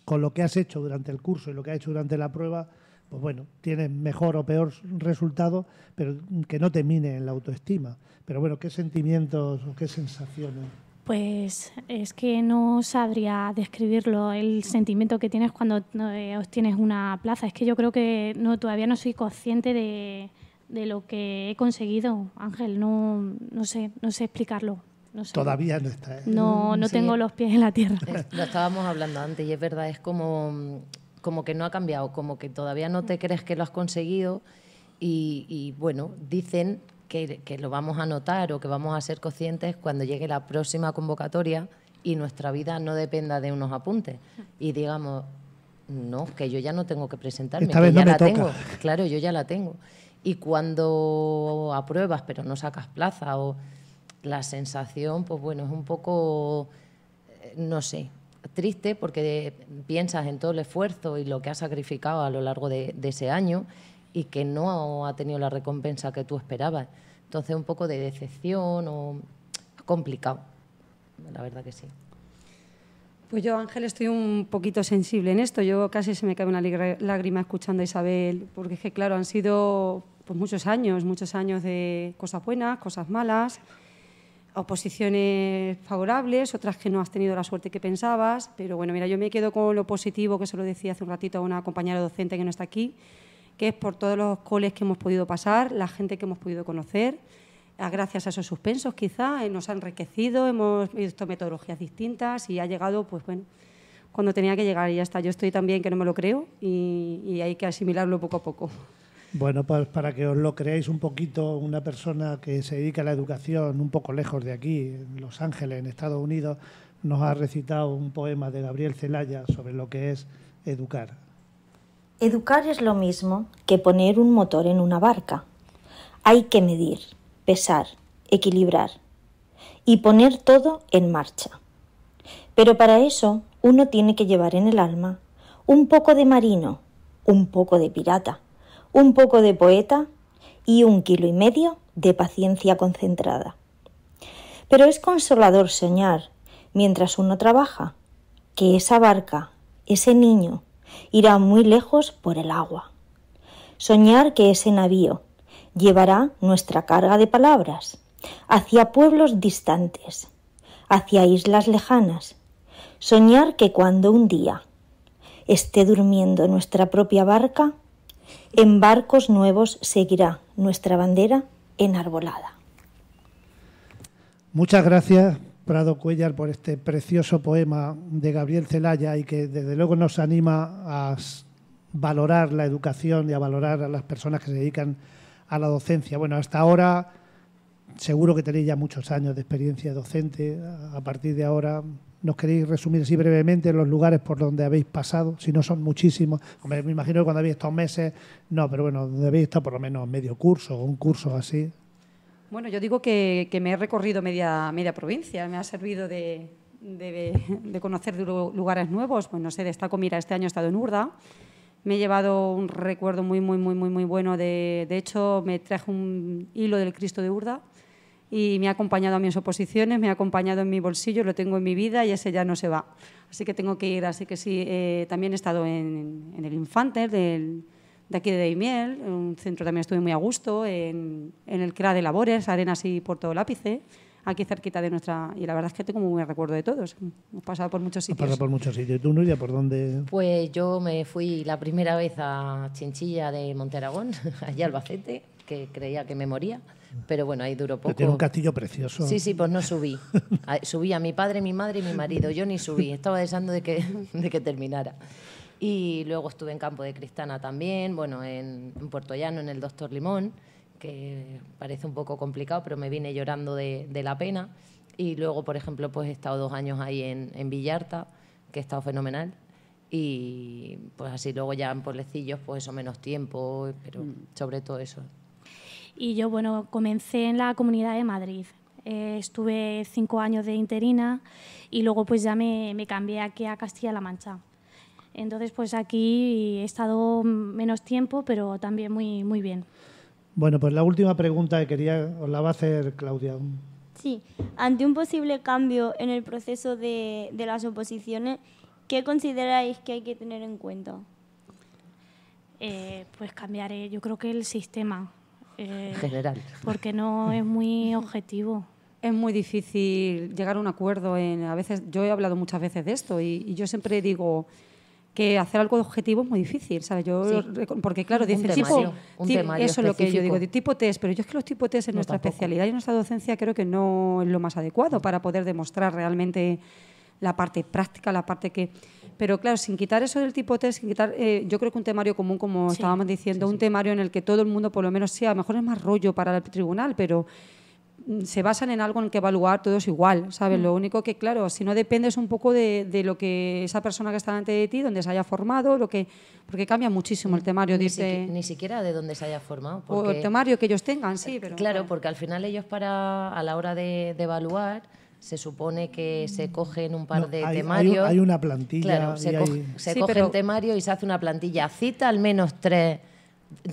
con lo que has hecho durante el curso y lo que has hecho durante la prueba, pues bueno, tienes mejor o peor resultado, pero que no te mine en la autoestima. Pero bueno, ¿qué sentimientos o qué sensaciones? Pues es que no sabría describirlo, el sentimiento que tienes cuando eh, tienes una plaza. Es que yo creo que no, todavía no soy consciente de, lo que he conseguido, Ángel. No, no sé, no sé explicarlo. No Todavía no está. ¿eh? No, tengo los pies en la tierra. Lo estábamos hablando antes y es verdad, es como como que no ha cambiado, como que todavía no te mm. crees que lo has conseguido y, bueno, dicen que, lo vamos a notar o que vamos a ser conscientes cuando llegue la próxima convocatoria y nuestra vida no dependa de unos apuntes y digamos, no, que yo ya no tengo que presentarme, ya la tengo, claro, yo ya la tengo. Y cuando apruebas pero no sacas plaza o la sensación, pues bueno, es un poco, eh, no sé, triste porque piensas en todo el esfuerzo y lo que has sacrificado a lo largo de, ese año y que no ha tenido la recompensa que tú esperabas. Entonces, un poco de decepción o complicado, la verdad que sí. Pues yo, Ángel, estoy un poquito sensible en esto. Yo casi se me cae una lágrima escuchando a Isabel, porque es que, claro, han sido pues, muchos años, muchos años de cosas buenas, cosas malas oposiciones favorables, otras que no has tenido la suerte que pensabas, pero bueno, mira, yo me quedo con lo positivo, que se lo decía hace un ratito a una compañera docente que no está aquí, que es por todos los coles que hemos podido pasar, la gente que hemos podido conocer, gracias a esos suspensos quizás, eh, nos ha enriquecido, hemos visto metodologías distintas y ha llegado, pues bueno, cuando tenía que llegar y ya está. Yo estoy también que no me lo creo y hay que asimilarlo poco a poco. Bueno, pues para que os lo creáis un poquito, una persona que se dedica a la educación un poco lejos de aquí, en Los Ángeles, en Estados Unidos, nos ha recitado un poema de Gabriel Celaya sobre lo que es educar. Educar es lo mismo que poner un motor en una barca. Hay que medir, pesar, equilibrar y poner todo en marcha. Pero para eso uno tiene que llevar en el alma un poco de marino, un poco de pirata un poco de poeta y un kilo y medio de paciencia concentrada. Pero es consolador soñar, mientras uno trabaja, que esa barca, ese niño, irá muy lejos por el agua. Soñar que ese navío llevará nuestra carga de palabras hacia pueblos distantes, hacia islas lejanas. Soñar que cuando un día esté durmiendo nuestra propia barca, en barcos nuevos seguirá nuestra bandera enarbolada. Muchas gracias, Prado Cuellar, por este precioso poema de Gabriel Celaya y que desde luego nos anima a valorar la educación y a valorar a las personas que se dedican a la docencia. Bueno, hasta ahora seguro que tenéis ya muchos años de experiencia docente. A partir de ahora nos queréis resumir así brevemente los lugares por donde habéis pasado, si no son muchísimos. me imagino que cuando habéis estado meses, no, pero bueno, donde habéis por lo menos medio curso o un curso así. Bueno, yo digo que, me he recorrido media, media provincia, me ha servido de, de, conocer lugares nuevos. Pues no sé, destaco, mira, este año he estado en Urda. Me he llevado un recuerdo muy, muy, muy, muy, muy bueno. De, de hecho, me trajo un hilo del Cristo de Urda y me ha acompañado a mis oposiciones, me ha acompañado en mi bolsillo, lo tengo en mi vida y ese ya no se va. Así que tengo que ir, así que sí, eh, también he estado en, en el Infante de aquí de Daimiel, un centro también estuve muy a gusto, en, en el CRA de Labores, Arenas y Puerto Lápice, aquí cerquita de nuestra... Y la verdad es que tengo muy buen recuerdo de todos, hemos pasado por muchos sitios. pasado por muchos sitios. ¿Tú, Nuria, por dónde...? Pues yo me fui la primera vez a Chinchilla de Monteragón, allí Albacete, que creía que me moría. Pero bueno, ahí duró poco. tiene un castillo precioso. Sí, sí, pues no subí. subí a mi padre, mi madre y mi marido. Yo ni subí, estaba deseando de que, de que terminara. Y luego estuve en Campo de Cristana también, bueno, en, Puerto Llano, en el Doctor Limón, que parece un poco complicado, pero me vine llorando de, de la pena. Y luego, por ejemplo, pues he estado dos años ahí en, en Villarta, que he estado fenomenal. Y pues así luego ya en Pueblecillos, pues eso menos tiempo, pero mm. sobre todo eso. Y yo, bueno, comencé en la Comunidad de Madrid. Eh, estuve cinco años de interina y luego pues ya me, me cambié aquí a Castilla-La Mancha. Entonces pues aquí he estado menos tiempo, pero también muy, muy bien. Bueno, pues la última pregunta que quería, os la va a hacer Claudia. Sí, ante un posible cambio en el proceso de, de las oposiciones, ¿qué consideráis que hay que tener en cuenta? Eh, pues cambiaré, yo creo que el sistema, general. Porque no es muy objetivo. Es muy difícil llegar a un acuerdo. En, a veces, yo he hablado muchas veces de esto y, yo siempre digo que hacer algo objetivo es muy difícil, ¿sabes? Yo, Porque, claro, dice tipo... eso es lo que yo digo, de tipo test, pero yo es que los tipos test en nuestra especialidad y en nuestra docencia creo que no es lo más adecuado para poder demostrar realmente la parte práctica, la parte que... Pero claro, sin quitar eso del tipo test, sin quitar, eh, yo creo que un temario común, como estábamos diciendo, un temario en el que todo el mundo, por lo menos, sea, a lo mejor es más rollo para el tribunal, pero mm, se basan en algo en el que evaluar todos igual, ¿sabes? Lo mm. único que, claro, si no dependes un poco de, lo que esa persona que está delante de ti, donde se haya formado, lo que porque cambia muchísimo el mm. temario. Ni, ni siquiera de donde se haya formado. Porque, o el temario que ellos tengan, sí. Eh, pero, claro, porque al final ellos para, a la hora de, de evaluar se supone que se mm. cogen un par de temarios. Hay, una plantilla. Claro, se, coge, el temario y se hace una plantilla. Cita al menos tres.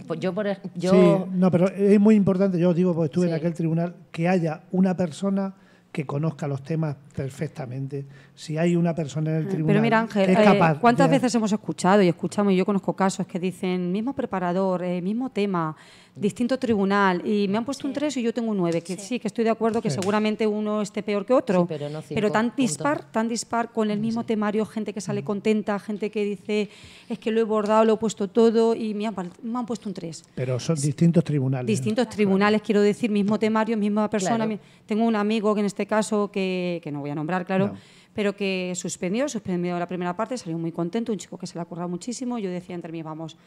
Pues yo, por, yo... Sí, no, pero es muy importante, yo os digo, porque estuve en aquel tribunal, que haya una persona que conozca los temas perfectamente. Si hay una persona en el ah, tribunal Pero mira, Ángel, eh, ¿cuántas veces hemos escuchado y escuchamos? Y yo conozco casos que dicen mismo preparador, eh, mismo tema, distinto tribunal y me han puesto un 3 y yo tengo un 9. Que sí, que estoy de acuerdo que seguramente uno esté peor que otro, pero, tan dispar, tan dispar con el mismo temario, gente que sale mm. contenta, gente que dice es que lo he bordado, lo he puesto todo y me han, me han puesto un 3. Pero son distintos tribunales. Distintos tribunales, quiero decir, mismo temario, misma persona. tengo un amigo que en este caso que, que no voy a nombrar, claro, pero que suspendió, suspendió la primera parte, salió muy contento, un chico que se le ha currado muchísimo, yo decía entre mí, vamos.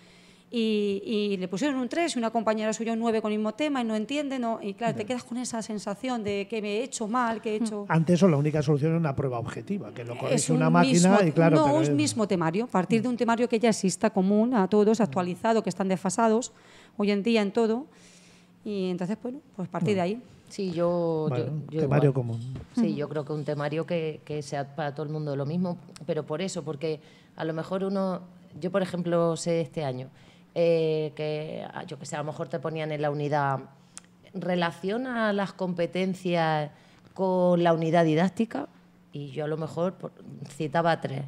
Y, le pusieron un 3 y una compañera suya un 9 con el mismo tema y no entiende, no, y claro, te quedas con esa sensación de que me he hecho mal, que he mm. hecho... antes eso la única solución es una prueba objetiva, que lo corrige una máquina y claro... No, un mismo temario, partir mm. de un temario que ya exista común a todos, actualizado, que están desfasados hoy en día en todo, y entonces, bueno, pues partir mm. de ahí. Sí, yo, temario común. Sí, yo creo que un temario que, sea para todo el mundo lo mismo, pero por eso, porque a lo mejor uno, yo por ejemplo sé este año, eh, que ah, yo que sé, a lo mejor te ponían en la unidad, relaciona las competencias con la unidad didáctica y yo a lo mejor citaba tres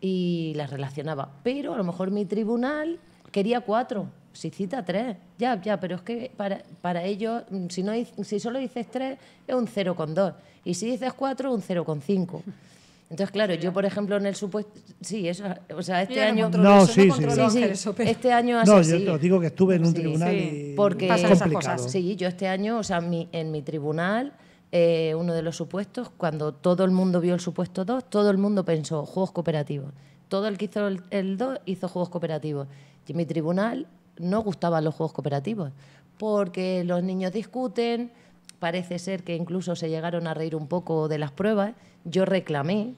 y las relacionaba, pero a lo mejor mi tribunal quería cuatro si cita tres, ya, ya, pero es que para, para ellos, mm, si, no, si solo dices tres, es un cero con dos. Y si dices cuatro, un cero con cinco. Entonces, claro, yo, por ejemplo, en el supuesto... Sí, eso, o sea, este año... No, sí, sí, sí. Este año ha No, yo os digo que estuve en un tribunal y... Porque esas cosas. Sí, yo este año, o sea, en mi tribunal... Eh, uno de los supuestos, cuando todo el mundo vio el supuesto 2, todo el mundo pensó juegos cooperativos. Todo el que hizo el, dos hizo juegos cooperativos. Y mi tribunal no gustaban los juegos cooperativos, porque los niños discuten, parece ser que incluso se llegaron a reír un poco de las pruebas. Yo reclamé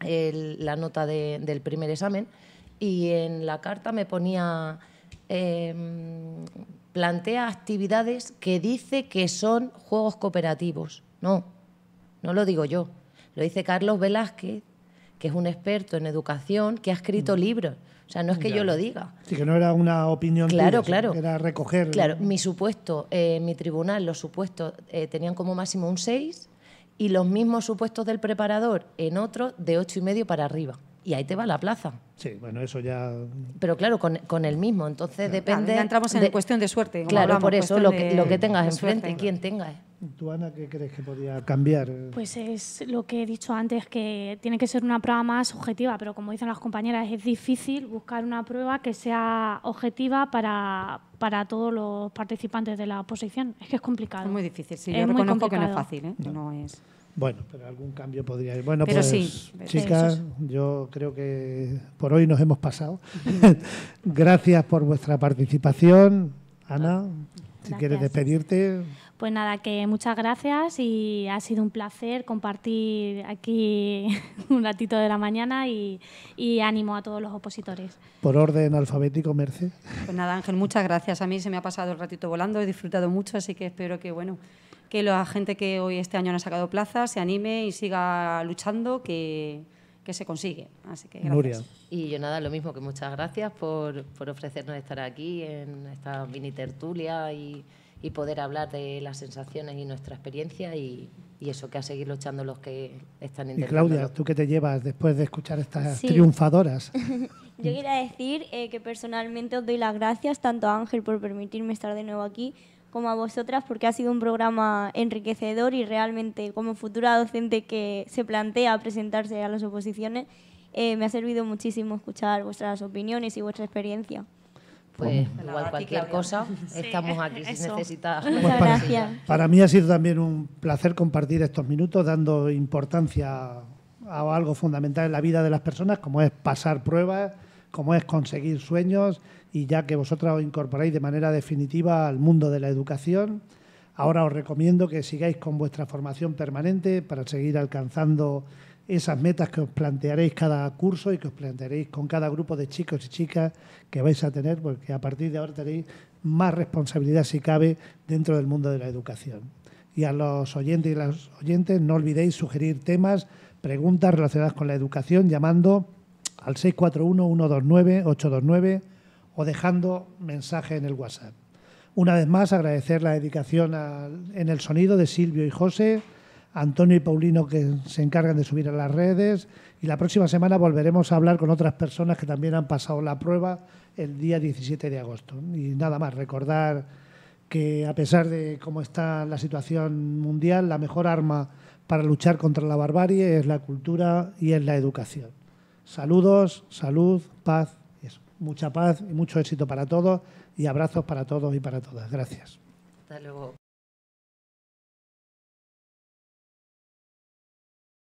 la nota del primer examen y en la carta me ponía, em, plantea actividades que dice que son juegos cooperativos. No, no lo digo yo, lo dice Carlos Velázquez, que es un experto en educación, que ha escrito mm. libros o sea, no es que yo lo diga. Sí, que no era una opinión. Claro, tuya, claro. Era recoger. Claro, mi supuesto, eh, mi tribunal, los supuestos eh, tenían como máximo un 6 y los mismos supuestos del preparador en otro de ocho y medio para arriba y ahí te va la plaza. Sí, bueno, eso ya. Pero claro, con, con el mismo, entonces depende. ya entramos en cuestión de suerte. Claro, por eso, lo que, lo que tengas enfrente, quien tenga ¿eh? ¿Tú, Ana, qué crees que podría cambiar? Pues es lo que he dicho antes, que tiene que ser una prueba más objetiva, pero como dicen las compañeras, es difícil buscar una prueba que sea objetiva para, para todos los participantes de la oposición. Es que es complicado. Es muy difícil, sí. yo reconozco que no es fácil, ¿eh? no es. Bueno, pero algún cambio podría ir. Bueno, pues sí, chicas, yo creo que por hoy nos hemos pasado. Gracias por vuestra participación. Ana, si quieres despedirte. Pues nada, que muchas gracias y ha sido un placer compartir aquí un ratito de la mañana y, y, ánimo a todos los opositores. Por orden alfabético, Merce. Pues nada, Ángel, muchas gracias. A mí se me ha pasado el ratito volando, he disfrutado mucho, así que espero que, bueno, que la gente que hoy este año no ha sacado plaza se anime y siga luchando, que, se consigue. Así que gracias. Y yo nada, lo mismo que muchas gracias por, por ofrecernos estar aquí en esta mini tertulia y, poder hablar de las sensaciones y nuestra experiencia y, eso que a seguir luchando los que están en Y Claudia, ¿tú qué te llevas después de escuchar estas triunfadoras? yo quería decir eh, que personalmente os doy las gracias tanto a Ángel por permitirme estar de nuevo aquí como a vosotras porque ha sido un programa enriquecedor y realmente como futura docente que se plantea presentarse a las oposiciones, eh, me ha servido muchísimo escuchar vuestras opiniones y vuestra experiencia. Pues igual cualquier cosa, estamos aquí si necesitas. Pues para mí ha sido también un placer compartir estos minutos dando importancia a algo fundamental en la vida de las personas, como es pasar pruebas como es conseguir sueños y ya que vosotras os incorporáis de manera definitiva al mundo de la educación, ahora os recomiendo que sigáis con vuestra formación permanente para seguir alcanzando esas metas que os plantearéis cada curso y que os plantearéis con cada grupo de chicos y chicas que vais a tener, porque a partir de ahora tenéis más responsabilidad si cabe dentro del mundo de la educación. Y a los oyentes y las oyentes no olvidéis sugerir temas, preguntas relacionadas con la educación llamando al 641-129-829 o dejando mensaje en el WhatsApp. Una vez más, agradecer la dedicación en el sonido de Silvio y José, Antonio y Paulino que se encargan de subir a las redes y la próxima semana volveremos a hablar con otras personas que también han pasado la prueba el día 17 de agosto. Y nada más, recordar que a pesar de cómo está la situación mundial, la mejor arma para luchar contra la barbarie es la cultura y es la educación. Saludos, salud, paz, mucha paz y mucho éxito para todos y abrazos para todos y para todas. Gracias. Hasta luego.